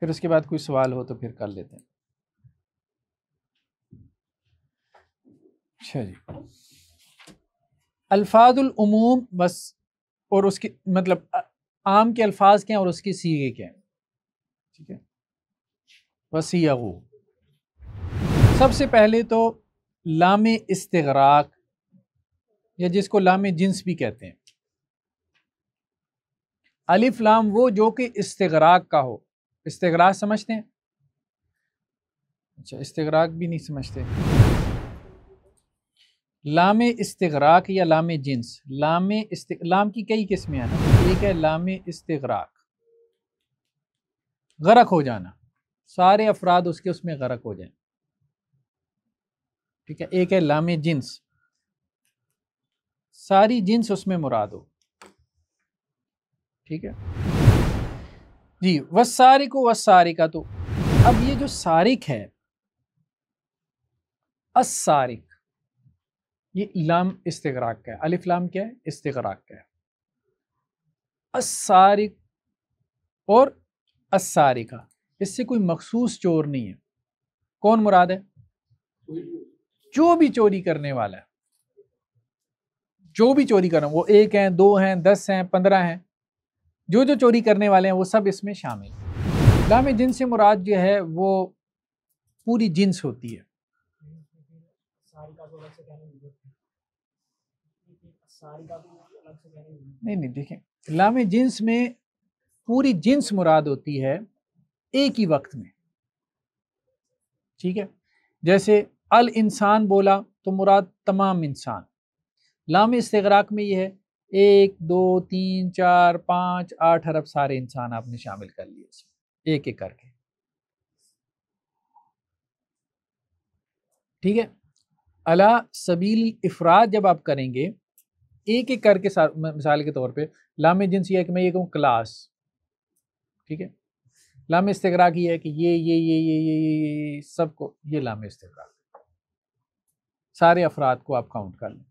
A: پھر اس کے بعد کوئی سوال ہو تو پھر کر لیتے ہیں اچھا جی الفاظ العموم بس اور اس کے مطلب عام کے الفاظ کے اور اس کے سیگے کے بس سب سے پہلے تو لام استغراق یا جس کو لام جنس بھی کہتے ہیں الف لام وہ جو کہ استغراق کا ہو استغراق سمجھتے ہیں اچھا استغراق بھی نہیں سمجھتے لام استغراق یا لام جنس لام لام کی کئی قسمیں ایک ہے لام استغراق غرق ہو جانا سارے افراد اس کے اس میں غرق ہو جائیں ٹھیک ہے ایک ہے لام جنس ساری جنس اس میں مراد ہو ٹھیک ہے جی وسارک و ساریکا تو اب یہ جو سارک ہے اسارک یہ لام استغراق کا ہے لام کیا ہے استغراق کا ہے اسارک اور اسارکھا اس سے کوئی مخصوص چور نہیں ہے کون مراد ہے جو بھی چوری کرنے والا ہے جو بھی چوری کرنا وہ ایک ہیں دو ہیں دس ہیں پندرہ ہیں جو جو چوری کرنے والے ہیں وہ سب اس میں شامل لام سے مراد جو ہے وہ پوری جنس ہوتی ہے نہیں نہیں دیکھیں لام جنس میں پوری جنس مراد ہوتی ہے ایک ہی وقت میں ٹھیک ہے جیسے ال انسان بولا تو مراد تمام انسان لام استغراق میں یہ ہے ایک دو تین چار پانچ آٹھ ارب سارے انسان آپ نے شامل کر لیے اس میں ایک ایک کر کے ٹھیک ہے اللہ سبیل افراد جب آپ کریں گے ایک ایک کر کے مثال کے طور پہ لام جنس یہ ہے کہ میں یہ کہوں کلاس ٹھیک ہے لام استغراق یہ ہے کہ یہ یہ یہ یہ یہ سب کو یہ لام استغراق سارے افراد کو آپ کاؤنٹ کر لیں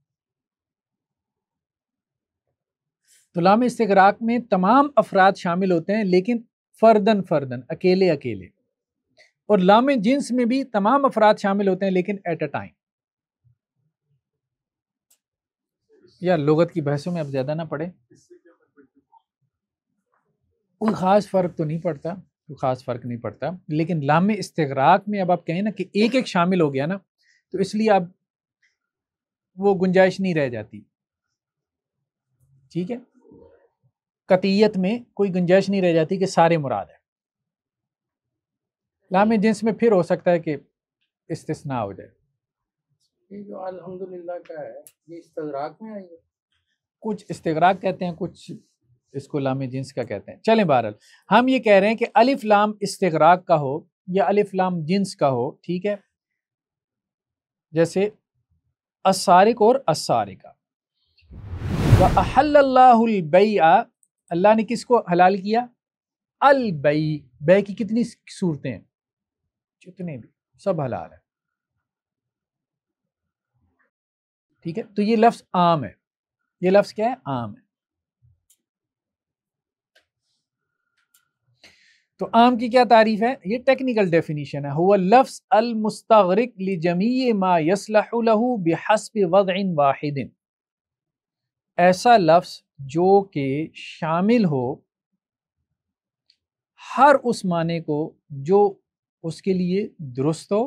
A: غلام استغراق میں تمام افراد شامل ہوتے ہیں لیکن فردن فردن اکیلے اکیلے اور لام جنس میں بھی تمام افراد شامل ہوتے ہیں لیکن ایٹ اے یا لغت کی بحثوں میں اب زیادہ نہ پڑے کوئی خاص فرق تو نہیں پڑتا کوئی خاص فرق نہیں پڑتا لیکن لام استغراق میں اب آپ کہیں نا کہ ایک ایک شامل ہو گیا نا تو اس لیے اب وہ گنجائش نہیں رہ جاتی ٹھیک ہے قطیت میں کوئی گنجائش نہیں رہ جاتی کہ سارے مراد ہیں لام جی۔ میں پھر ہو سکتا ہے کہ استثناء ہو جائے کا ہے کچھ استغراق کہتے ہیں کچھ اس کو لام جنس کا کہتے ہیں چلیں بہرحال ہم یہ کہہ رہے ہیں کہ لام استغراق کا ہو یا لام جنس کا ہو ٹھیک ہے جیسے اسارک اور اسارکا اللَّهُ الْبَيْعَ اللہ نے کس کو حلال کیا البئی کی کتنی صورتیں جتنے بھی سب حلال ہیں ٹھیک ہے تو یہ لفظ عام ہے یہ لفظ کیا ہے عام ہے تو عام کی کیا تعریف ہے یہ ٹیکنیکل ڈیفینیشن ہے لفظ المستغرق ما له بحسب وضع واحد ایسا لفظ جو کہ شامل ہو ہر اس معنی کو جو اس کے لیے درست ہو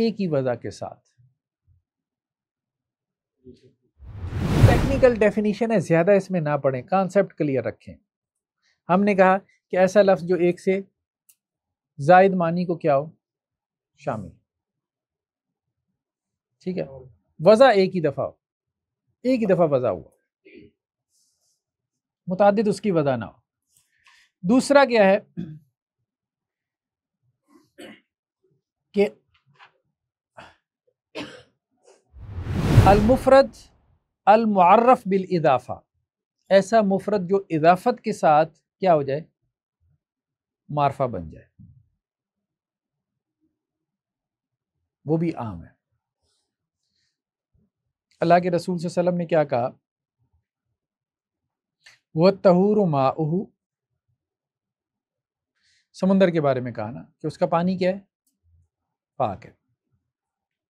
A: ایک ہی وضع کے ساتھ ٹیکنیکل ڈیفینیشن ہے زیادہ اس میں نہ پڑھیں کانسیپٹ کلیئر رکھیں ہم نے کہا کہ ایسا لفظ جو ایک سے زائد معنی کو کیا ہو شامل ٹھیک ہے وضع ایک ہی دفعہ ہو ایک ہی دفعہ وضع ہوا متعدد اس کی وضع نہ ہو دوسرا کیا ہے کہ المفرد المعرف بالاضافہ ایسا مفرد جو اضافت کے ساتھ کیا ہو جائے معرفہ بن جائے وہ بھی عام ہے اللہ کے رسول صلی اللہ علیہ وسلم نے کیا کہا وہ تہور ما سمندر کے بارے میں کہا نا کہ اس کا پانی کیا ہے پاک ہے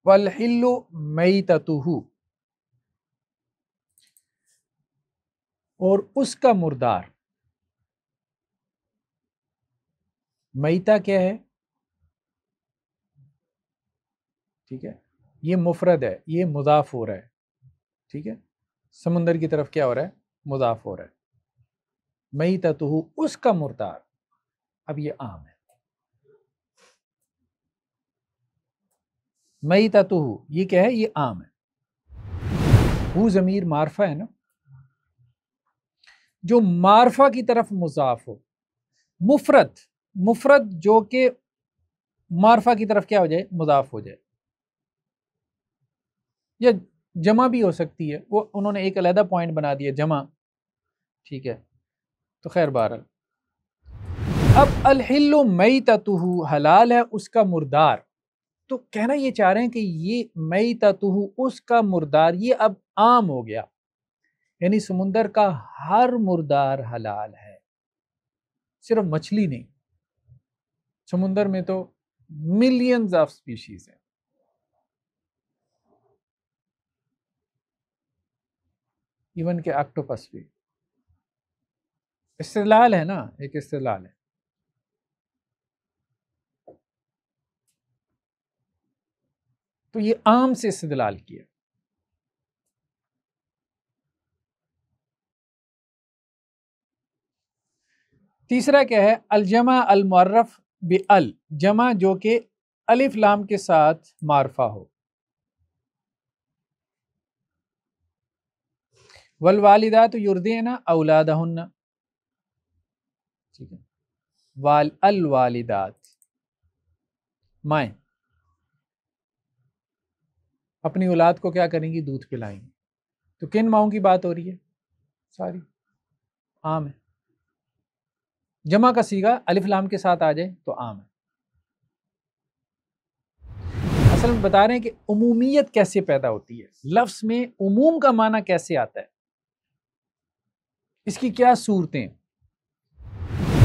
A: وَالْحِلُّ مَيْتَتُهُ اور اس کا مردار مئیتا کیا ہے ٹھیک ہے یہ مفرد ہے یہ مضاف ہو رہا ہے ٹھیک ہے سمندر کی طرف کیا ہو رہا ہے مضاف ہو رہا ہے مئی تتحو اس کا مرتار اب یہ عام ہے مئی تتہو یہ کیا ہے یہ عام ہے ہو ضمیر معرفہ ہے نا جو معرفہ کی طرف مضاف ہو مفرد مفرد جو کہ معرفہ کی طرف کیا ہو جائے مضاف ہو جائے یا جمع بھی ہو سکتی ہے وہ انہوں نے ایک علیحدہ پوائنٹ بنا دیا جمع ٹھیک ہے تو خیر بہرحال اب الحل مئی حلال ہے اس کا مردار تو کہنا یہ چاہ رہے ہیں کہ یہ مئی اس کا مردار یہ اب عام ہو گیا یعنی سمندر کا ہر مردار حلال ہے صرف مچھلی نہیں سمندر میں تو ملینز آف سپیشیز ہیں ایون بھی استلاحل ہے نا ایک استعال ہے تو یہ عام سے استدلال کیا تیسرا کیا ہے الجمع المعرف بی جمع جو کہ الف لام کے ساتھ معرفہ ہو والوالدہ تو یوردے اولادہ ٹھیک ہے وال الوالدات مائیں اپنی اولاد کو کیا کریں گی دودھ پلائیں گی تو کن ماؤں کی بات ہو رہی ہے ساری عام ہے جمع کا سیگا الف لام کے ساتھ آ جائے تو عام ہے اصل میں بتا رہے ہیں کہ عمومیت کیسے پیدا ہوتی ہے لفظ میں عموم کا معنی کیسے آتا ہے اس کی کیا صورتیں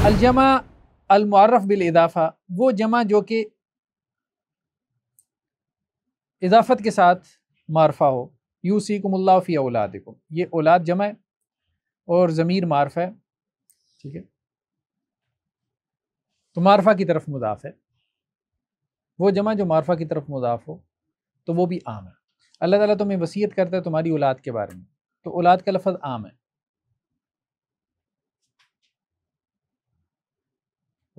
A: الجمع المعرف بالاضافہ وہ جمع جو کہ اضافت کے ساتھ معرفہ ہو یو سی اللہ فی اولادکم اولاد یہ اولاد جمع ہے اور ضمیر معرفہ ہے ٹھیک ہے تو معرفہ کی طرف مضاف ہے وہ جمع جو معرفہ کی طرف مضاف ہو تو وہ بھی عام ہے اللہ تعالیٰ تمہیں وصیت کرتا ہے تمہاری اولاد کے بارے میں تو اولاد کا لفظ عام ہے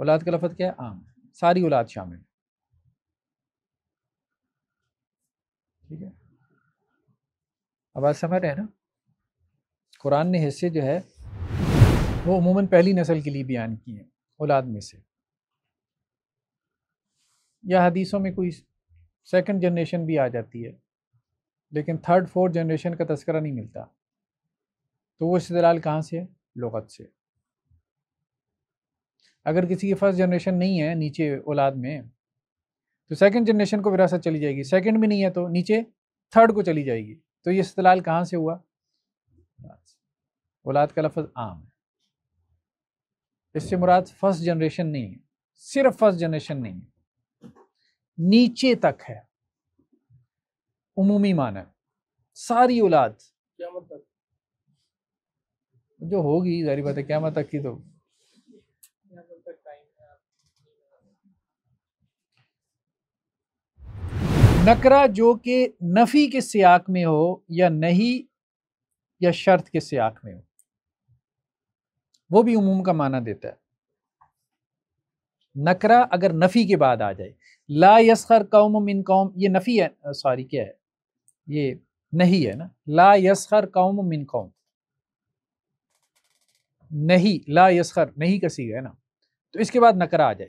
A: اولاد کا لفظ کیا ہے عام ساری اولاد شامل ٹھیک ہے آب آج سمجھ رہے ہیں نا قرآن نے حصے جو ہے وہ عموماً پہلی نسل کے لیے بیان کیے ہیں اولاد میں سے یا حدیثوں میں کوئی سیکنڈ جنریشن بھی آ جاتی ہے لیکن تھرڈ فورتھ جنریشن کا تذکرہ نہیں ملتا تو وہ استدلال کہاں سے ہے لغت سے اگر کسی کی فرسٹ جنریشن نہیں ہے نیچے اولاد میں تو سیکنڈ جنریشن کو وراثت چلی جائے گی سیکنڈ بھی نہیں ہے تو نیچے تھرڈ کو چلی جائے گی تو یہ استلال کہاں سے ہوا اولاد کا لفظ عام ہے اس سے مراد فرسٹ جنریشن نہیں ہے صرف فرسٹ جنریشن نہیں ہے نیچے تک ہے عمومی معنی ساری اولاد جو ہوگی ظاہری بات ہے قیامت تک کی تو نکرا جو کہ نفی کے سیاق میں ہو یا نہیں یا شرط کے سیاق میں ہو وہ بھی عموم کا معنی دیتا ہے نکرا اگر نفی کے بعد آ جائے لا یسخر قوم من قوم یہ نفی ہے سوری کیا ہے یہ نہیں ہے نا لا یسخر قوم من قوم نہیں لا یسخر نہیں کسی ہے نا تو اس کے بعد نکرا آ جائے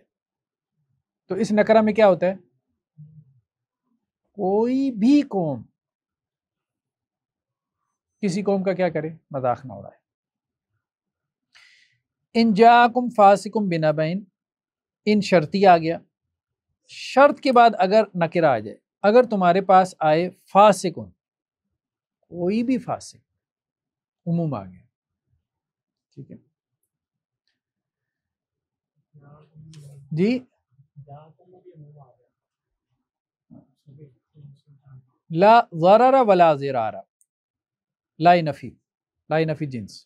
A: تو اس نکرا میں کیا ہوتا ہے کوئی بھی قوم کسی قوم کا کیا کرے مذاق نہ اڑائے ان فاسکم بنا بین شرطی آ گیا شرط کے بعد اگر نکرا آ جائے اگر تمہارے پاس آئے فاسکن کوئی بھی فاسق عموم آ گیا ٹھیک ہے جی لا ضرر ولا زرارا لا نفی لا نفی جنس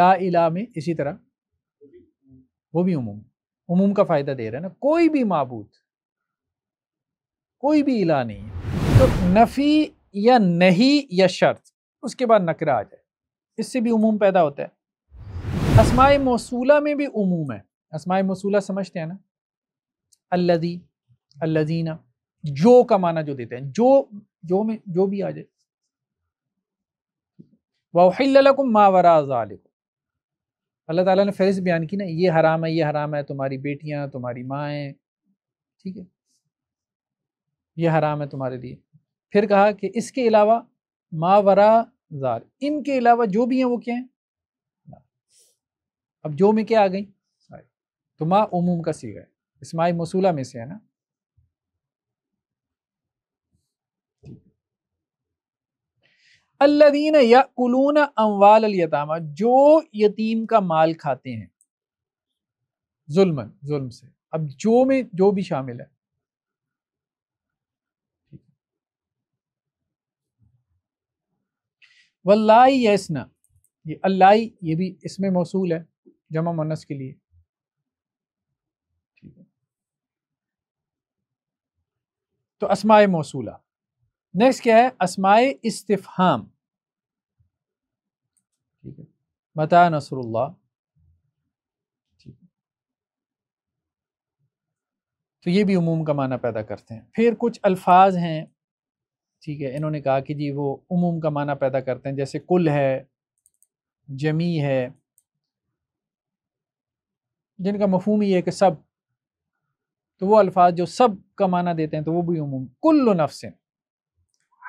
A: لا الا میں اسی طرح وہ بھی عموم عموم کا فائدہ دے رہا ہے نا کوئی بھی معبود کوئی بھی الا نہیں تو نفی یا نہیں یا شرط اس کے بعد آ جائے اس سے بھی عموم پیدا ہوتا ہے اسماء موصولہ میں بھی عموم ہے اسماء موصولہ سمجھتے ہیں نا الذی الدینہ جو کا معنی جو دیتے ہیں جو جو میں جو بھی آ جائے مَا وَرَا کو اللہ تعالیٰ نے فہرست بیان کی نا یہ حرام ہے یہ حرام ہے تمہاری بیٹیاں تمہاری مائیں ٹھیک ہے یہ حرام ہے تمہارے لیے پھر کہا کہ اس کے علاوہ ورا زار ان کے علاوہ جو بھی ہیں وہ کیا ہیں اب جو میں کیا آ گئیں تو ما عموم کا سیگا ہے اسماعی مصولہ میں سے ہے نا اللہ یا کلون اموال الیتامہ جو یتیم کا مال کھاتے ہیں ظلم ظلم سے اب جو میں جو بھی شامل ہے یسنا یہ اللہ یہ بھی اس میں موصول ہے جمع منس کے لیے تو اسمائے موصولہ نیکسٹ کیا ہے اسمائے استفہام ٹھیک ہے اللہ تو یہ بھی عموم کا معنی پیدا کرتے ہیں پھر کچھ الفاظ ہیں ٹھیک ہے انہوں نے کہا کہ جی وہ عموم کا معنی پیدا کرتے ہیں جیسے کل ہے جمی ہے جن کا مفہوم یہ ہے کہ سب تو وہ الفاظ جو سب کا معنی دیتے ہیں تو وہ بھی عموم کل و نفس ہیں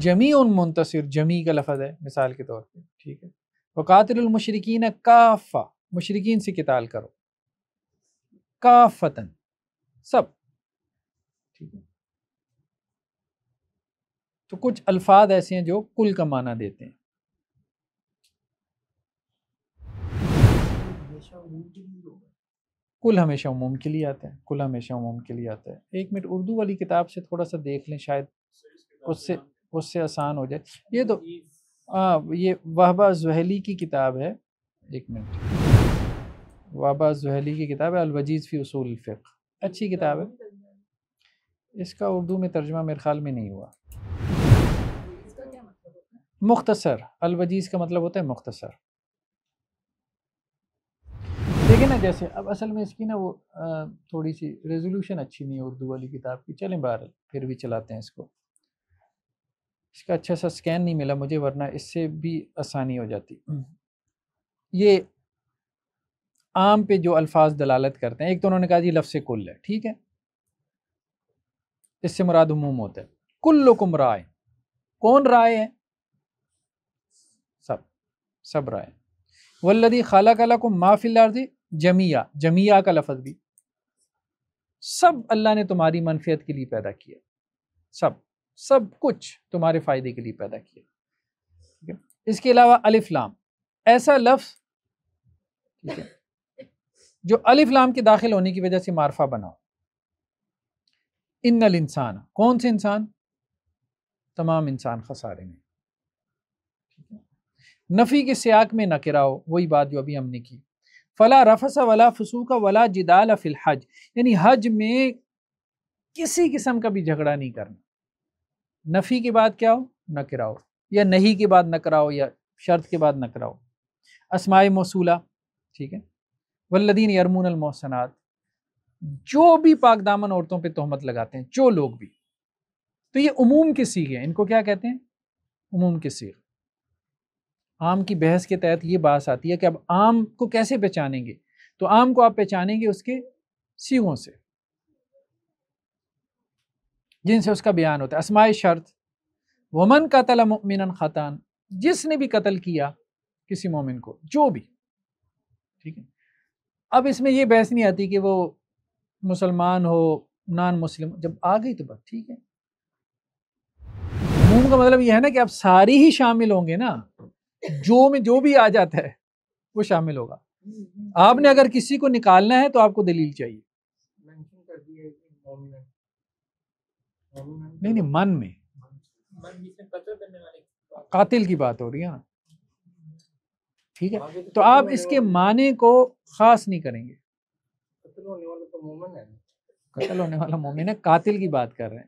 A: جمی منتصر جمی کا لفظ ہے مثال کے طور پہ ٹھیک ہے وقاتل المشرقین کافا مشرقین سے قتال کرو سب ٹھیک سب تو کچھ الفاظ ایسے ہیں جو کل کا معنی دیتے ہیں کل ہمیشہ لیے آتے ہیں کل ہمیشہ آتا ہے ایک منٹ اردو والی کتاب سے تھوڑا سا دیکھ لیں شاید اس سے اس سے آسان ہو جائے یہ تو ہاں یہ وہبہ زہلی کی کتاب ہے ایک منٹ وابا زہلی کی کتاب ہے الوجیز فی اصول الفقہ اچھی کتاب ہے اس کا اردو میں ترجمہ میرے خیال میں نہیں ہوا مختصر الوجیز کا مطلب ہوتا ہے مختصر دیکھیں نا جیسے اب اصل میں اس کی نا وہ تھوڑی سی ریزولوشن اچھی نہیں ہے اردو والی کتاب کی چلیں بہر پھر بھی چلاتے ہیں اس کو اس کا اچھا سا سکین نہیں ملا مجھے ورنہ اس سے بھی آسانی ہو جاتی یہ عام پہ جو الفاظ دلالت کرتے ہیں ایک تو انہوں نے کہا جی لفظ کل ہے ٹھیک ہے اس سے مراد عموم ہوتا ہے کل لکم رائے کون رائے ہیں سب سب رائے ولدی خالہ کل کو معافی اللہ جمیا جمیا کا لفظ بھی سب اللہ نے تمہاری منفیت کے لیے پیدا کیا سب سب کچھ تمہارے فائدے کے لیے پیدا کیا اس کے علاوہ الف لام ایسا لفظ جو الف لام کے داخل ہونے کی وجہ سے معرفہ بنا ان انسان کون سے انسان تمام انسان خسارے میں نفی کے سیاق میں نہ کراؤ وہی بات جو ابھی ہم نے کی فلا رفس ولا فسوق ولا جدال فی الحج یعنی حج میں کسی قسم کا بھی جھگڑا نہیں کرنا نفی کے بعد کیا ہو نہ کراؤ یا نہیں کے بعد نہ کراؤ یا شرط کے بعد نہ کراؤ اسماع موصولہ ٹھیک ہے ولدین یرمون المحسنات جو بھی پاک دامن عورتوں پہ تہمت لگاتے ہیں جو لوگ بھی تو یہ عموم کے سیگے ہیں ان کو کیا کہتے ہیں عموم کے سیگ عام کی بحث کے تحت یہ بات آتی ہے کہ اب عام کو کیسے پہچانیں گے تو عام کو آپ پہچانیں گے اس کے سیگوں سے جن سے اس کا بیان ہوتا ہے اسماعی شرط ومن قتل خطان جس نے بھی قتل کیا کسی مومن کو جو بھی ٹھیک ہے اب اس میں یہ بحث نہیں آتی کہ وہ مسلمان ہو نان مسلم جب آ گئی تو بس ٹھیک ہے کا مطلب یہ ہے نا کہ اب ساری ہی شامل ہوں گے نا جو میں جو بھی آ جاتا ہے وہ شامل ہوگا آپ نے اگر کسی کو نکالنا ہے تو آپ کو دلیل چاہیے نہیں نہیں من میں قاتل کی بات ہو رہی ہے نا ٹھیک ہے تو آپ اس کے معنی کو خاص نہیں کریں گے قتل ہونے والا مومن ہے قاتل کی بات کر رہے ہیں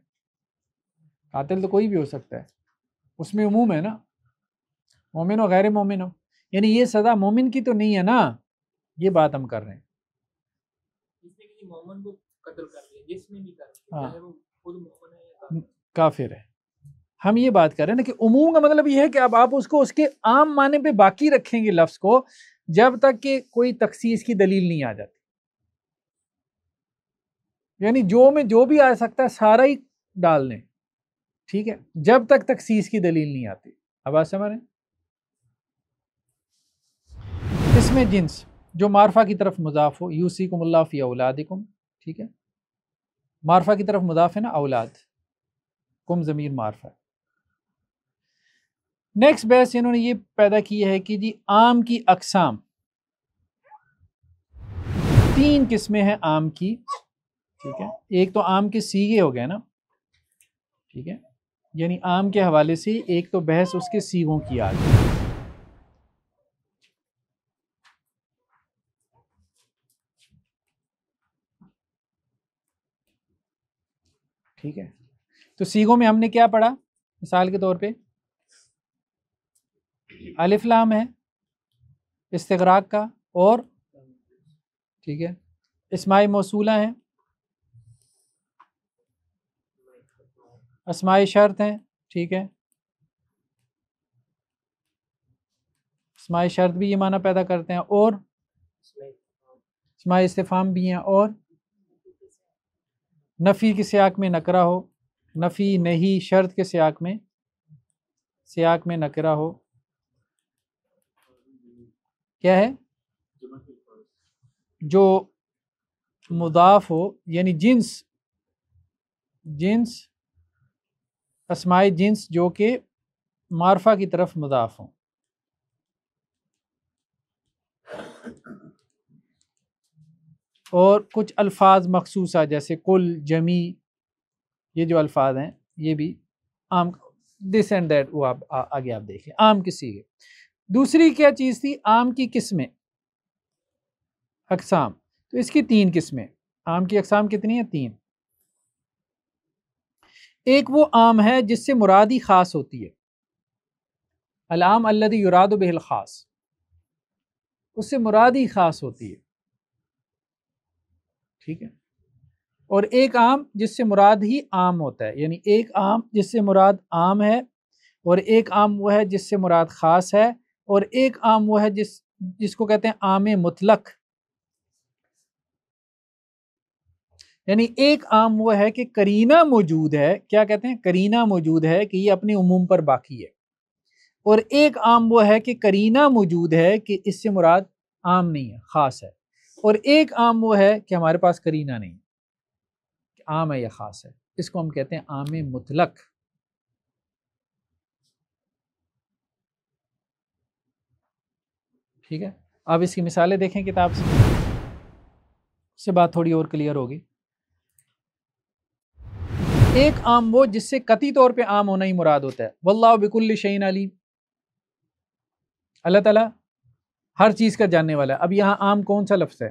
A: قاتل تو کوئی بھی ہو سکتا ہے اس میں عموم ہے نا مومن ہو غیر مومن ہو یعنی یہ سزا مومن کی تو نہیں ہے نا یہ بات ہم کر رہے ہیں کافر ہے ہم یہ بات کر رہے ہیں نا کہ عموم کا مطلب یہ ہے کہ اب آپ اس کو اس کے عام معنی پہ باقی رکھیں گے لفظ کو جب تک کہ کوئی تخصیص کی دلیل نہیں آ جاتی یعنی جو میں جو بھی آ سکتا ہے سارا ہی ڈال لیں ٹھیک ہے جب تک تخصیص کی دلیل نہیں آتی اب سمجھ رہے ہیں اس میں جنس جو معرفہ کی طرف مضاف ہو یوسی کم اللہ فی اولادکم ٹھیک ہے معرفہ کی طرف مضاف ہے نا اولاد کم ضمیر زمیر ہے نیکسٹ بحث یہ پیدا کی ہے کہ جی آم کی اقسام تین قسمیں ہیں آم کی ٹھیک ہے ایک تو آم کے سیگے ہو گئے نا ٹھیک ہے یعنی آم کے حوالے سے ایک تو بحث اس کے سیگوں کی آ گئی ٹھیک ہے تو سیگوں میں ہم نے کیا پڑھا مثال کے طور پہ الف لام ہے استغراق کا اور ٹھیک ہے اسماعی موصولہ ہیں اسماعی شرط ہیں ٹھیک ہے اسماعی شرط بھی یہ معنی پیدا کرتے ہیں اور اسماعی استفام بھی ہیں اور نفی کی سیاق میں نکرا ہو نفی نہیں شرط کے سیاق میں سیاق میں نکرا ہو کیا ہے جو مضاف ہو یعنی جنس جنس اسمائی جنس جو کہ معرفہ کی طرف مضاف ہوں اور کچھ الفاظ مخصوص آ جیسے کل جمی یہ جو الفاظ ہیں یہ بھی عام دس اینڈ دیٹ وہ آپ آگے آپ دیکھیں آم کسی کے دوسری کیا چیز تھی آم کی قسمیں اقسام تو اس کی تین قسمیں آم کی اقسام کتنی ہیں تین ایک وہ آم ہے جس سے مرادی خاص ہوتی ہے العام اللہ یراد و خاص اس سے مرادی خاص ہوتی ہے ٹھیک ہے اور ایک عام جس سے مراد ہی عام ہوتا ہے یعنی ایک عام جس سے مراد عام ہے اور ایک عام وہ ہے جس سے مراد خاص ہے اور ایک عام وہ ہے جس جس کو کہتے ہیں عام مطلق یعنی ایک عام وہ ہے کہ کرینہ موجود ہے کیا کہتے ہیں کرینہ موجود ہے کہ یہ اپنے عموم پر باقی ہے اور ایک عام وہ ہے کہ کرینہ موجود ہے کہ اس سے مراد عام نہیں ہے خاص ہے اور ایک عام وہ ہے کہ ہمارے پاس کرینہ نہیں عام ہے یا خاص ہے اس کو ہم کہتے ہیں عام مطلق ٹھیک ہے آپ اس کی مثالیں دیکھیں کتاب سے اس سے بات تھوڑی اور کلیئر ہوگی ایک عام وہ جس سے قطعی طور پہ عام ہونا ہی مراد ہوتا ہے واللہ بک ال علیم علی اللہ تعالیٰ ہر چیز کا جاننے والا ہے اب یہاں عام کون سا لفظ ہے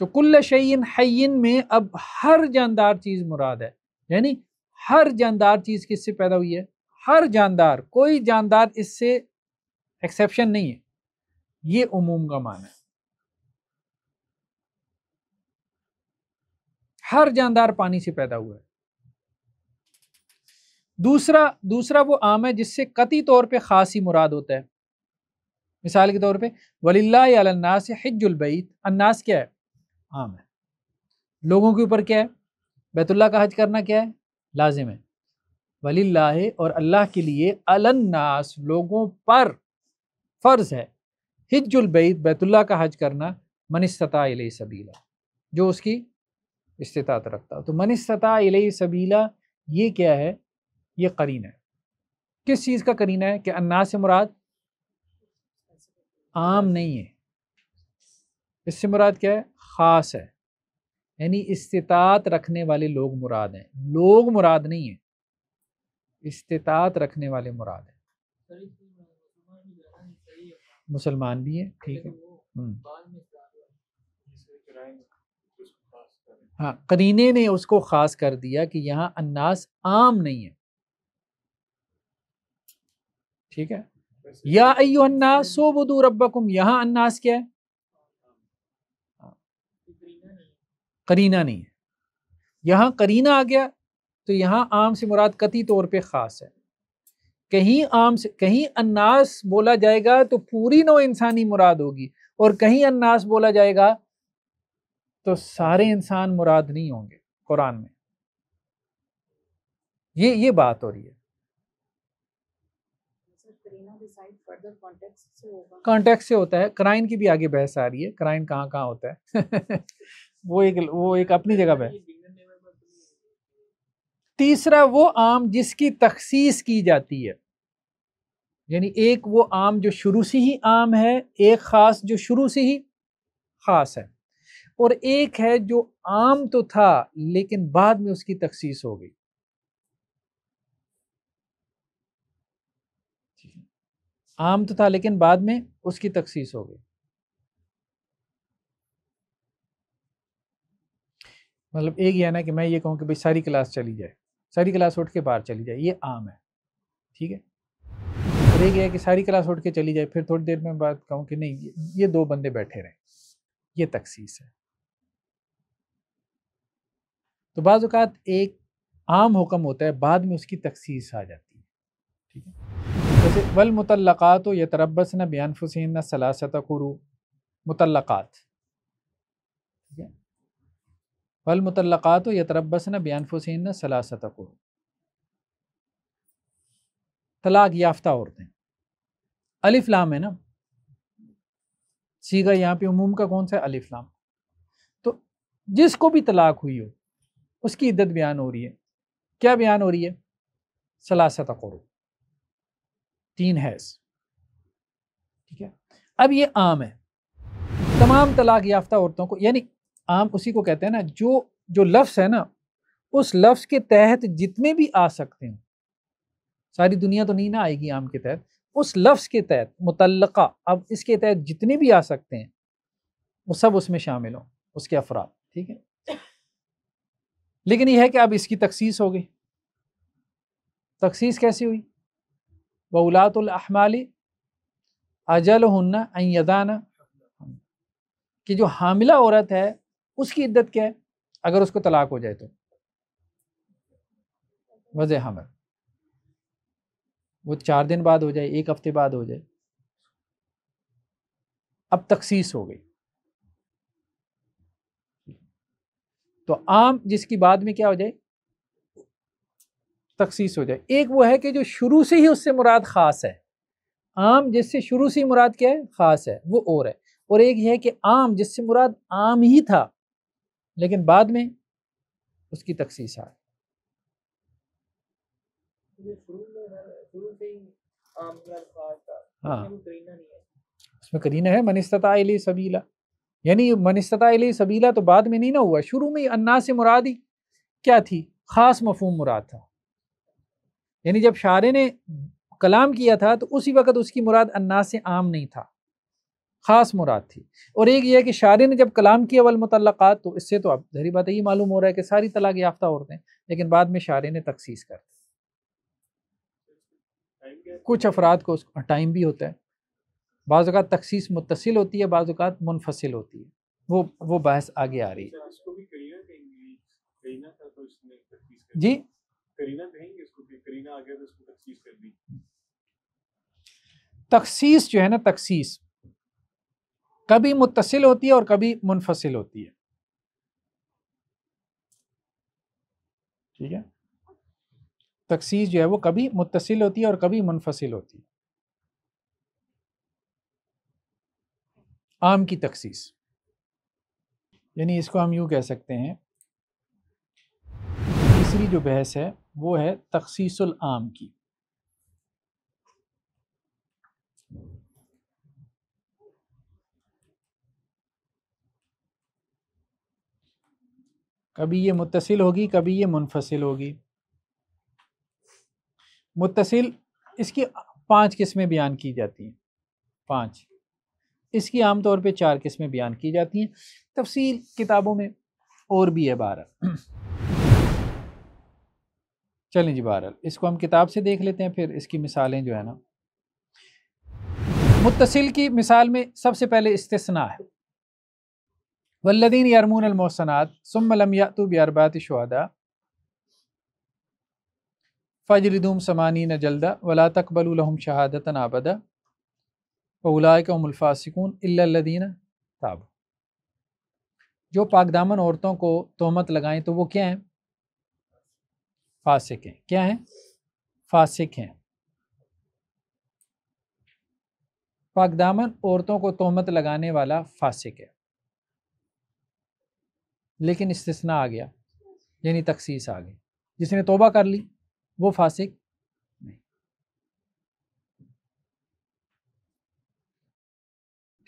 A: تو کل شعین حین میں اب ہر جاندار چیز مراد ہے یعنی ہر جاندار چیز کس سے پیدا ہوئی ہے ہر جاندار کوئی جاندار اس سے ایکسیپشن نہیں ہے یہ عموم کا معنی ہے ہر جاندار پانی سے پیدا ہوا ہے دوسرا دوسرا وہ عام ہے جس سے قطعی طور پہ خاص ہی مراد ہوتا ہے مثال کے طور پہ ولی اللہ الناس حج البعید الناس کیا ہے عام ہے لوگوں کے اوپر کیا ہے بیت اللہ کا حج کرنا کیا ہے لازم ہے ولی اللہ اور اللہ کے لیے الناس لوگوں پر فرض ہے حج البعید بیت اللہ کا حج کرنا منسطا علیہ سبیلا جو اس کی استطاعت رکھتا تو منسطا علیہ سبیلا یہ کیا ہے یہ کرینہ ہے کس چیز کا کرینہ ہے کہ اناس مراد عام نہیں ہے اس سے مراد کیا ہے خاص ہے یعنی استطاعت رکھنے والے لوگ مراد ہیں لوگ مراد نہیں ہیں استطاعت رکھنے والے مراد
B: ہیں
A: مسلمان بھی ہیں ٹھیک ہے ہاں کرینے نے اس کو خاص کر دیا کہ یہاں اناس عام نہیں ہے ٹھیک ہے یا ایو سو بدو ربکم یہاں اناس کیا ہے قرینہ نہیں ہے یہاں قرینہ آ گیا تو یہاں عام سے مراد قطعی طور پہ خاص ہے کہیں عام سے کہیں اناس بولا جائے گا تو پوری نو انسانی مراد ہوگی اور کہیں اناس بولا جائے گا تو سارے انسان مراد نہیں ہوں گے قرآن میں یہ یہ بات ہو رہی ہے سے ہوتا ہے کرائن کی بھی آگے بحث آ رہی ہے کرائن کہاں کہاں ہوتا ہے وہ ایک وہ ایک اپنی جگہ پہ تیسرا وہ آم جس کی تخصیص کی جاتی ہے یعنی ایک وہ آم جو شروع سے ہی آم ہے ایک خاص جو شروع سے ہی خاص ہے اور ایک ہے جو عام تو تھا لیکن بعد میں اس کی تخصیص ہو گئی عام تو تھا لیکن بعد میں اس کی تخصیص ہو گئی مطلب ایک یہ ہے نا کہ میں یہ کہوں کہ بھائی ساری کلاس چلی جائے ساری کلاس اٹھ کے باہر چلی جائے یہ عام ہے ٹھیک ہے اور ایک یہ ہے کہ ساری کلاس اٹھ کے چلی جائے پھر تھوڑی دیر میں بات کہوں کہ نہیں یہ دو بندے بیٹھے رہیں یہ تخصیص ہے تو بعض اوقات ایک عام حکم ہوتا ہے بعد میں اس کی تخصیص آ جاتی ہے ٹھیک ہے ول متعلقات و یا تربس نہ بیان فسین نہ قرو متعلقات بل متعلقات و یتربس نہ بیان فسین نہ سلاست طلاق یافتہ عورتیں الف لام ہے نا سیگا یہاں پہ عموم کا کون سا ہے الف لام تو جس کو بھی طلاق ہوئی ہو اس کی عدت بیان ہو رہی ہے کیا بیان ہو رہی ہے سلاست قرو تین حیض ٹھیک ہے اب یہ عام ہے تمام طلاق یافتہ عورتوں کو یعنی عام اسی کو کہتے ہیں نا جو جو لفظ ہے نا اس لفظ کے تحت جتنے بھی آ سکتے ہیں ساری دنیا تو نہیں نا آئے گی عام کے تحت اس لفظ کے تحت متعلقہ اب اس کے تحت جتنے بھی آ سکتے ہیں وہ سب اس میں شامل ہوں اس کے افراد ٹھیک ہے لیکن یہ ہے کہ اب اس کی تخصیص ہو گئی تخصیص کیسی ہوئی بولات الحمد اجل ہن کہ جو حاملہ عورت ہے اس کی عدت کیا ہے اگر اس کو طلاق ہو جائے تو وضع حمل وہ چار دن بعد ہو جائے ایک ہفتے بعد ہو جائے اب تخصیص ہو گئی تو عام جس کی بعد میں کیا ہو جائے تخصیص ہو جائے ایک وہ ہے کہ جو شروع سے ہی اس سے مراد خاص ہے عام جس سے شروع سے ہی مراد کیا ہے خاص ہے وہ اور ہے اور ایک یہ ہے کہ عام جس سے مراد عام ہی تھا لیکن بعد میں اس کی تخصیص کرینا ہے منستتا علی سبیلا یعنی منستتا علی سبیلا تو بعد میں نہیں نہ ہوا شروع میں انا سے مرادی کیا تھی خاص مفہوم مراد تھا یعنی جب شارے نے کلام کیا تھا تو اسی وقت اس کی مراد انا سے عام نہیں تھا خاص مراد تھی اور ایک یہ کہ شاعری نے جب کلام کی اول متعلقات تو اس سے تو اب ظہری بات یہ معلوم ہو رہا ہے کہ ساری طلاق یافتہ عورتیں لیکن بعد میں شاعری نے تخصیص کر دی کچھ افراد کو ٹائم بھی ہوتا ہے بعض اوقات تخصیص متصل ہوتی ہے بعض اوقات منفصل ہوتی ہے وہ وہ بحث آگے آ رہی ہے
B: اچھا،
A: جی تخصیص جو ہے نا تخصیص کبھی متصل ہوتی ہے اور کبھی منفصل ہوتی ہے ٹھیک ہے تخصیص جو ہے وہ کبھی متصل ہوتی ہے اور کبھی منفصل ہوتی ہے عام کی تخصیص یعنی اس کو ہم یوں کہہ سکتے ہیں تیسری جو بحث ہے وہ ہے تخصیص العام کی کبھی یہ متصل ہوگی کبھی یہ منفصل ہوگی متصل اس کی پانچ قسمیں بیان کی جاتی ہیں پانچ اس کی عام طور پہ چار قسمیں بیان کی جاتی ہیں تفصیل کتابوں میں اور بھی ہے بارہ چلیں جی بہرحال اس کو ہم کتاب سے دیکھ لیتے ہیں پھر اس کی مثالیں جو ہے نا متصل کی مثال میں سب سے پہلے استثناء ہے ولدین یارمون الموسنات شہادہ فجر سمانی سمانین جلدا ولا تقبل الحم هم نابدہ الا الذین تابوا جو پاک دامن عورتوں کو تومت لگائیں تو وہ کیا ہیں فاسق ہیں کیا ہیں فاسق ہیں پاک دامن عورتوں کو تہمت لگانے والا فاسق ہے لیکن استثناء آ گیا یعنی تخصیص آ گئی جس نے توبہ کر لی وہ فاسق نہیں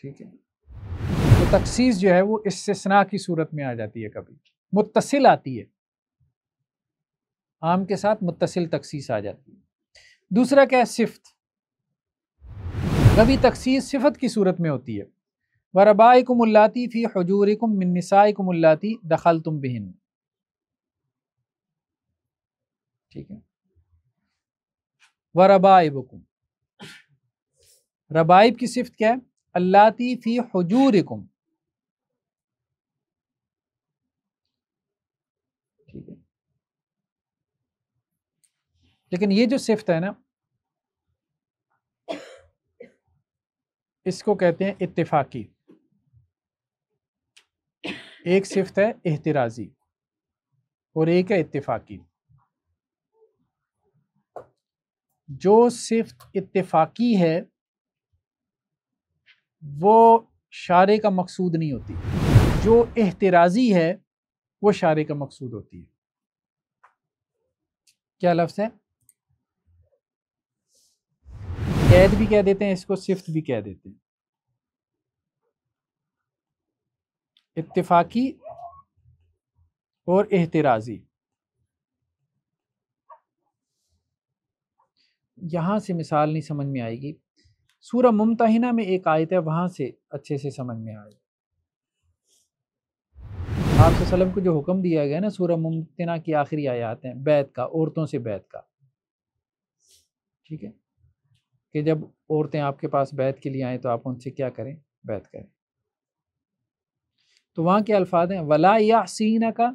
A: ٹھیک ہے تو تخصیص جو ہے وہ استثنا کی صورت میں آ جاتی ہے کبھی متصل آتی ہے عام کے ساتھ متصل تخصیص آ جاتی ہے دوسرا کیا ہے صفت کبھی تخصیص صفت کی صورت میں ہوتی ہے ورباح کم اللاتی فی حجور کم نسائکم اللہ دخل تم بہن ٹھیک ہے وربہ ربائب کی صفت کیا ہے اللہ فی حجورکم ٹھیک ہے لیکن یہ جو صفت ہے نا اس کو کہتے ہیں اتفاقی ایک صفت ہے احترازی اور ایک ہے اتفاقی جو صفت اتفاقی ہے وہ شارے کا مقصود نہیں ہوتی جو احترازی ہے وہ شارے کا مقصود ہوتی ہے کیا لفظ ہے قید بھی کہہ دیتے ہیں اس کو صفت بھی کہہ دیتے ہیں اتفاقی اور احتراضی یہاں سے مثال نہیں سمجھ میں آئے گی سورہ ممتحنہ میں ایک آیت ہے وہاں سے اچھے سے سمجھ میں آئے گی آپ علیہ وسلم کو جو حکم دیا گیا نا سورہ ممتنہ کی آخری آیات ہیں بیت کا عورتوں سے بیت کا ٹھیک ہے کہ جب عورتیں آپ کے پاس بیت کے لیے آئیں تو آپ ان سے کیا کریں بیت کریں تو وہاں کے الفاظ ہیں ولا یا سینہ کا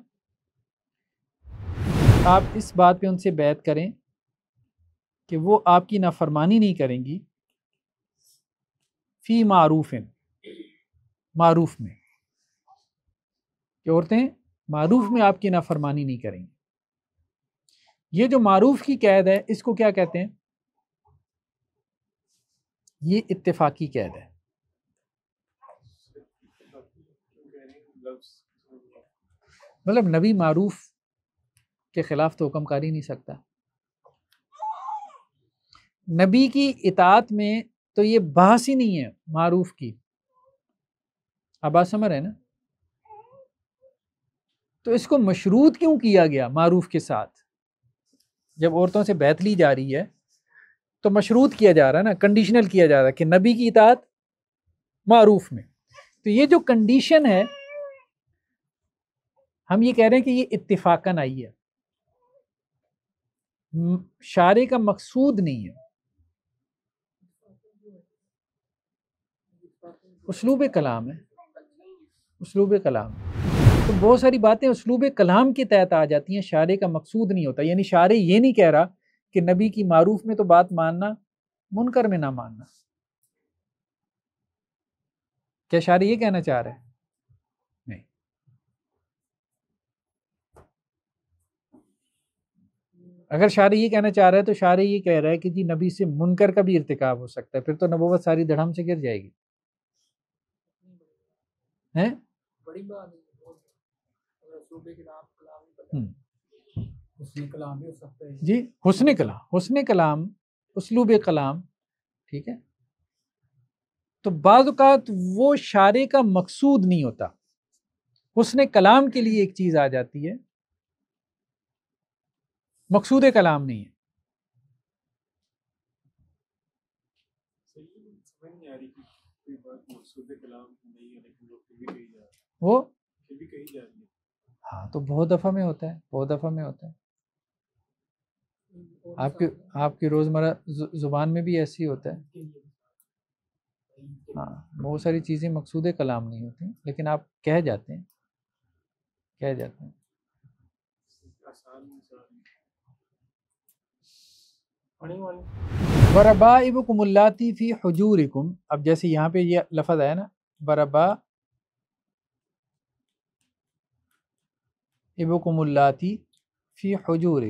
A: آپ اس بات پہ ان سے بیت کریں کہ وہ آپ کی نافرمانی نہیں کریں گی فی معروف معروف میں کہ عورتیں معروف میں آپ کی نافرمانی نہیں کریں گی یہ جو معروف کی قید ہے اس کو کیا کہتے ہیں یہ اتفاقی قید ہے مطلب نبی معروف کے خلاف تو حکم کر ہی نہیں سکتا نبی کی اطاعت میں تو یہ بحث ہی نہیں ہے معروف کی بات سمجھ رہے نا تو اس کو مشروط کیوں کیا گیا معروف کے ساتھ جب عورتوں سے بیت لی جا رہی ہے تو مشروط کیا جا رہا ہے نا کنڈیشنل کیا جا رہا ہے کہ نبی کی اطاعت معروف میں تو یہ جو کنڈیشن ہے ہم یہ کہہ رہے ہیں کہ یہ اتفاقاً آئی ہے شارے کا مقصود نہیں ہے اسلوب کلام ہے اسلوب کلام تو بہت ساری باتیں اسلوب کلام کے تحت آ جاتی ہیں شارے کا مقصود نہیں ہوتا یعنی شارع یہ نہیں کہہ رہا کہ نبی کی معروف میں تو بات ماننا منکر میں نہ ماننا کیا شارع یہ کہنا چاہ رہے ہیں اگر شاعر یہ کہنا چاہ رہا ہے تو شاعر یہ کہہ رہا ہے کہ جی نبی سے منکر کا بھی ارتکاب ہو سکتا ہے پھر تو نبوت ساری دھڑم سے گر جائے گی جی حسن کلام حسن کلام اسلوب کلام ٹھیک ہے تو بعض اوقات وہ شعرے کا مقصود نہیں ہوتا حسن کلام کے لیے ایک چیز آ جاتی ہے مقصود کلام نہیں ہے وہ ہاں تو بہت دفعہ میں ہوتا ہے بہت دفعہ میں ہوتا ہے آپ کے آپ کی روزمرہ زبان میں بھی ایسی ہوتا ہے ہاں بہت ساری چیزیں مقصود کلام نہیں ہوتی لیکن آپ کہہ جاتے ہیں کہہ جاتے ہیں
B: وربا
A: ابکم اللہ فی حجور اب جیسے یہاں پہ یہ لفظ ہے نا بربا ابکم کم اللہ فی حجور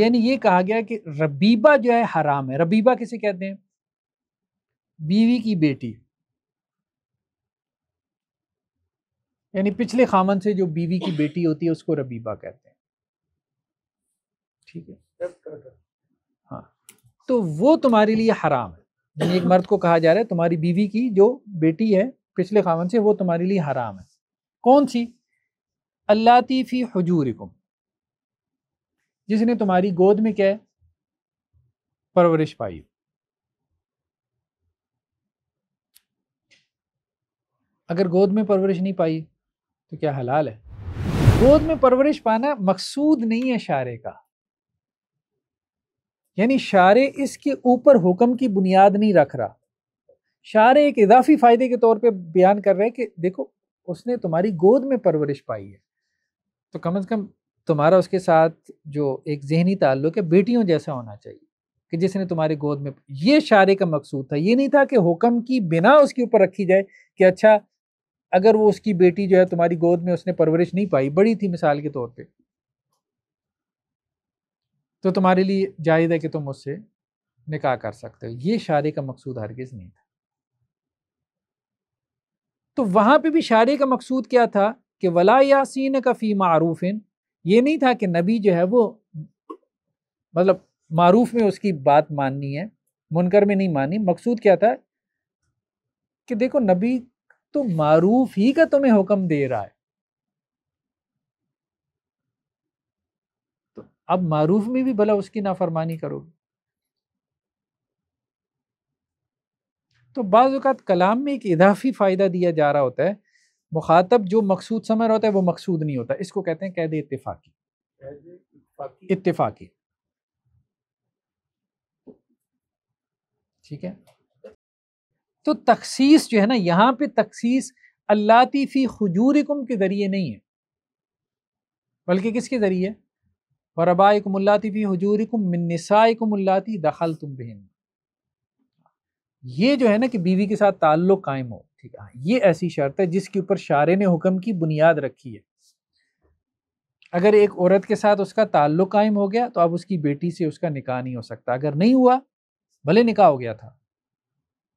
A: یعنی یہ کہا گیا کہ ربیبہ جو ہے حرام ہے ربیبہ کسے کہتے ہیں بیوی کی بیٹی یعنی پچھلے خامن سے جو بیوی کی بیٹی ہوتی ہے اس کو ربیبہ کہتے ہیں ٹھیک ہے ہاں تو وہ تمہارے لیے حرام ہے یعنی ایک مرد کو کہا جا رہا ہے تمہاری بیوی کی جو بیٹی ہے پچھلے خامن سے وہ تمہارے لیے حرام ہے کون سی اللہ تی فی حجورکم جس نے تمہاری گود میں کیا پرورش پائی اگر گود میں پرورش نہیں پائی تو کیا حلال ہے گود میں پرورش پانا مقصود نہیں ہے شارے کا یعنی شارے اس کے اوپر حکم کی بنیاد نہیں رکھ رہا شارے ایک اضافی فائدے کے طور پہ بیان کر رہے کہ دیکھو اس نے تمہاری گود میں پرورش پائی ہے تو کم از کم تمہارا اس کے ساتھ جو ایک ذہنی تعلق ہے بیٹیوں جیسا ہونا چاہیے کہ جس نے تمہاری گود میں یہ شارے کا مقصود تھا یہ نہیں تھا کہ حکم کی بنا اس کے اوپر رکھی جائے کہ اچھا اگر وہ اس کی بیٹی جو ہے تمہاری گود میں اس نے پرورش نہیں پائی بڑی تھی مثال کے طور پہ تو تمہارے لیے جائز ہے کہ تم اس سے نکاح کر سکتے ہو یہ شاعر کا مقصود ہرگز نہیں تھا تو وہاں پہ بھی شاعر کا مقصود کیا تھا کہ ولا یاسین کا فی معروف یہ نہیں تھا کہ نبی جو ہے وہ مطلب معروف میں اس کی بات ماننی ہے منکر میں نہیں مانی مقصود کیا تھا کہ دیکھو نبی تو معروف ہی کا تمہیں حکم دے رہا ہے تو اب معروف میں بھی بھلا اس کی نافرمانی کرو گی تو بعض اوقات کلام میں ایک اضافی فائدہ دیا جا رہا ہوتا ہے مخاطب جو مقصود سمجھ رہا ہوتا ہے وہ مقصود نہیں ہوتا اس کو کہتے ہیں قید اتفاقی اتفاقی ٹھیک ہے تو تخصیص جو ہے نا یہاں پہ تخصیص اللہ تی فی خجورکم کے ذریعے نہیں ہے بلکہ کس کے ذریعے وربائکم اللہ فی حجورکم من نسائکم کم اللہ بہن یہ جو ہے نا کہ بیوی کے ساتھ تعلق قائم ہو ٹھیک ہے یہ ایسی شرط ہے جس کے اوپر شارع نے حکم کی بنیاد رکھی ہے اگر ایک عورت کے ساتھ اس کا تعلق قائم ہو گیا تو اب اس کی بیٹی سے اس کا نکاح نہیں ہو سکتا اگر نہیں ہوا بھلے نکاح ہو گیا تھا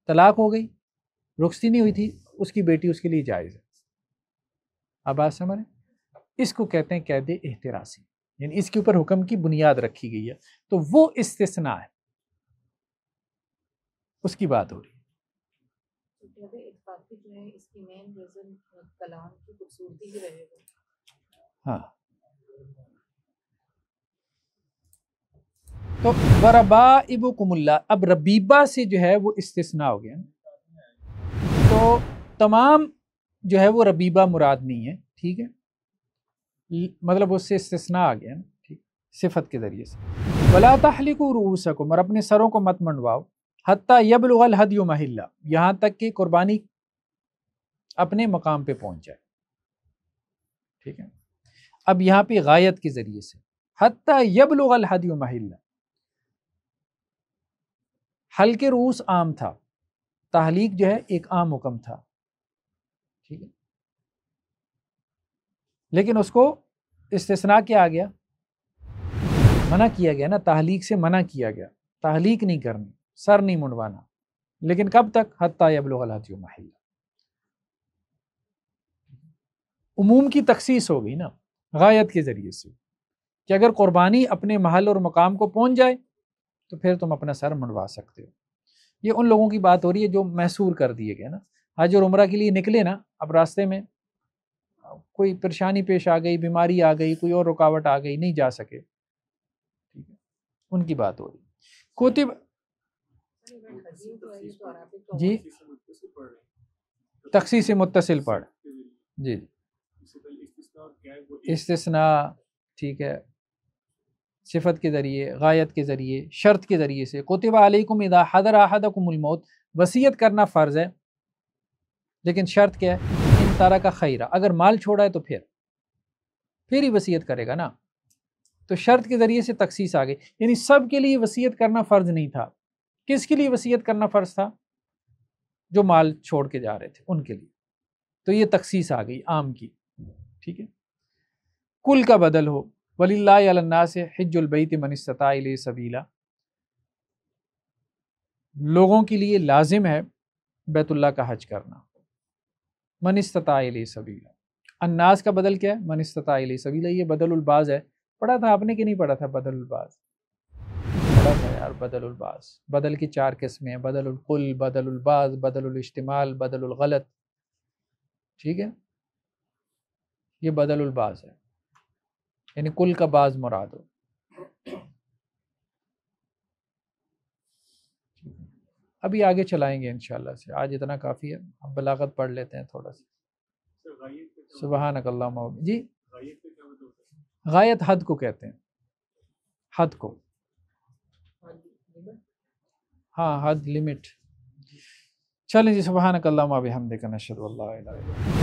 A: طلاق ہو گئی رخصتی نہیں ہوئی تھی اس کی بیٹی اس کے لیے جائز ہے اب بات سمجھ رہے اس کو کہتے ہیں قید احتراسی یعنی اس کے اوپر حکم کی بنیاد رکھی گئی ہے تو وہ استثناء ہے اس کی بات ہو رہی ہے ہاں تو وربا ابو کم اللہ اب ربیبہ سے جو ہے وہ استثناء ہو گیا تو تمام جو ہے وہ ربیبہ مراد نہیں ہے ٹھیک ہے مطلب اس سے استثناء آ گیا نا صفت کے ذریعے سے روسکم اور اپنے سروں کو مت منڈواؤ حتیٰ الحد یو محلہ یہاں تک کہ قربانی اپنے مقام پہ پہنچ جائے ٹھیک ہے اب یہاں پہ غایت کے ذریعے سے حتیٰ یو محلہ ہلکے روس عام تھا تحلیق جو ہے ایک عام حکم تھا لیکن اس کو استثناء کیا آ گیا منع کیا گیا نا تحلیق سے منع کیا گیا تحلیق نہیں کرنی سر نہیں منڈوانا لیکن کب تک حتیٰ ابلغلطی محلہ عموم کی تخصیص ہو گئی نا غایت کے ذریعے سے کہ اگر قربانی اپنے محل اور مقام کو پہنچ جائے تو پھر تم اپنا سر منڈوا سکتے ہو یہ ان لوگوں کی بات ہو رہی ہے جو محصور کر دیے گئے نا حج اور عمرہ کے لیے نکلے نا اب راستے میں کوئی پریشانی پیش آ گئی بیماری آ گئی کوئی اور رکاوٹ آ گئی نہیں جا سکے ٹھیک ہے ان کی بات ہو رہی ہے
B: جی تخصیص
A: متصل پڑھ جی استثناء ٹھیک ہے صفت کے ذریعے غایت کے ذریعے شرط کے ذریعے سے قطب علیکم اذا حضر احدکم الموت وصیت وسیعت کرنا فرض ہے لیکن شرط کیا ہے تارہ کا خیرہ اگر مال چھوڑا ہے تو پھر پھر ہی وصیت کرے گا نا تو شرط کے ذریعے سے تخصیص آ گئی یعنی سب کے لیے وصیت کرنا فرض نہیں تھا کس کے لیے وصیت کرنا فرض تھا جو مال چھوڑ کے جا رہے تھے ان کے لیے تو یہ تخصیص آ گئی عام کی ٹھیک ہے کل کا بدل ہو ولی اللہ علیہ حج البعیت سبیلا لوگوں کے لیے لازم ہے بیت اللہ کا حج کرنا علیہ سبیلا اناس کا بدل کیا ہے منصطاء علیہ سبیلا یہ بدل الباز ہے پڑھا تھا آپ نے کہ نہیں پڑھا تھا بدل الباز پڑھا تھا یار بدل الباز بدل کی چار قسمیں ہیں بدل القل بدل الباز بدل الاشتمال بدل الغلط ٹھیک ہے یہ بدل الباز ہے یعنی کل کا بعض مراد ہو ابھی آگے چلائیں گے انشاءاللہ سے آج اتنا کافی ہے ہم بلاغت پڑھ لیتے ہیں تھوڑا سا سبحان کلامہ جی
B: مطلب
A: غایت حد کو کہتے ہیں حد کو ہاں حد لمٹ چلیں جی سبحان اللہ ابھی ہم دیکھا نشر اللہ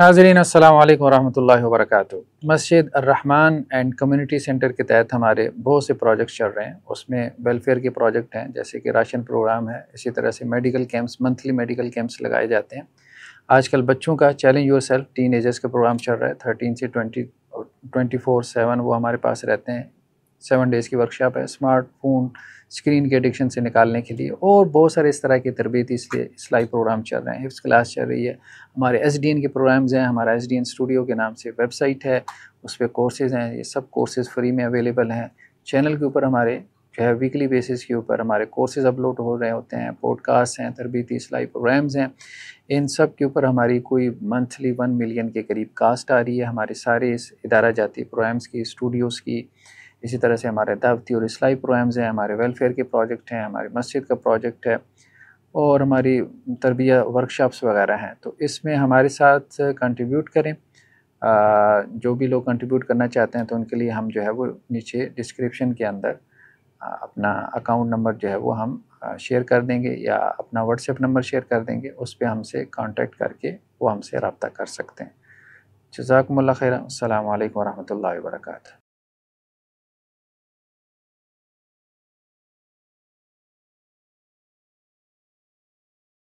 A: ناظرین السلام علیکم ورحمۃ اللہ وبرکاتہ مسجد الرحمن اینڈ کمیونٹی سینٹر کے تحت ہمارے بہت سے پروجیکٹس چل رہے ہیں اس میں ویلفیئر کے پروجیکٹ ہیں جیسے کہ راشن پروگرام ہے اسی طرح سے medical camps monthly medical camps لگائے جاتے ہیں آج کل بچوں کا challenge yourself teenagers کا پروگرام چل رہا ہے تھرٹین سے ٹوئنٹی ٹوئنٹی فور سیون وہ ہمارے پاس رہتے ہیں سیون ڈیز کی ورکشاپ ہے اسمارٹ فون اسکرین کے ایڈکشن سے نکالنے کے لیے اور بہت سارے اس طرح کے تربیتی اس لیے سلائی پروگرام چل رہے ہیں حفظ کلاس چل رہی ہے ہمارے ایس ڈی این کے پروگرامز ہیں ہمارا ایس ڈی این اسٹوڈیو کے نام سے ویب سائٹ ہے اس پہ کورسز ہیں یہ سب کورسز فری میں اویلیبل ہیں چینل کے اوپر ہمارے جو ہے ویکلی بیسس کے اوپر ہمارے کورسز اپلوڈ ہو رہے ہوتے ہیں پوڈ کاسٹ ہیں تربیتی سلائی پروگرامز ہیں ان سب کے اوپر ہماری کوئی منتھلی ون ملین کے قریب کاسٹ آ رہی ہے ہمارے سارے اس ادارہ جاتی پروگرامس کی اسٹوڈیوز کی اسی طرح سے ہمارے دعوتی اور اصلاحی پروگرامز ہیں ہمارے ویلفیئر کے پروجیکٹ ہیں ہماری مسجد کا پروجیکٹ ہے اور ہماری تربیہ ورک شاپس وغیرہ ہیں تو اس میں ہمارے ساتھ کنٹریبیوٹ کریں جو بھی لوگ کنٹریبیوٹ کرنا چاہتے ہیں تو ان کے لیے ہم جو ہے وہ نیچے ڈسکرپشن کے اندر اپنا اکاؤنٹ نمبر جو ہے وہ ہم شیئر کر دیں گے یا اپنا واٹس ایپ نمبر شیئر کر دیں گے اس پہ ہم سے کانٹیکٹ کر کے وہ ہم سے رابطہ کر سکتے ہیں جزاکم اللہ خیر السلام علیکم ورحمۃ اللہ وبرکاتہ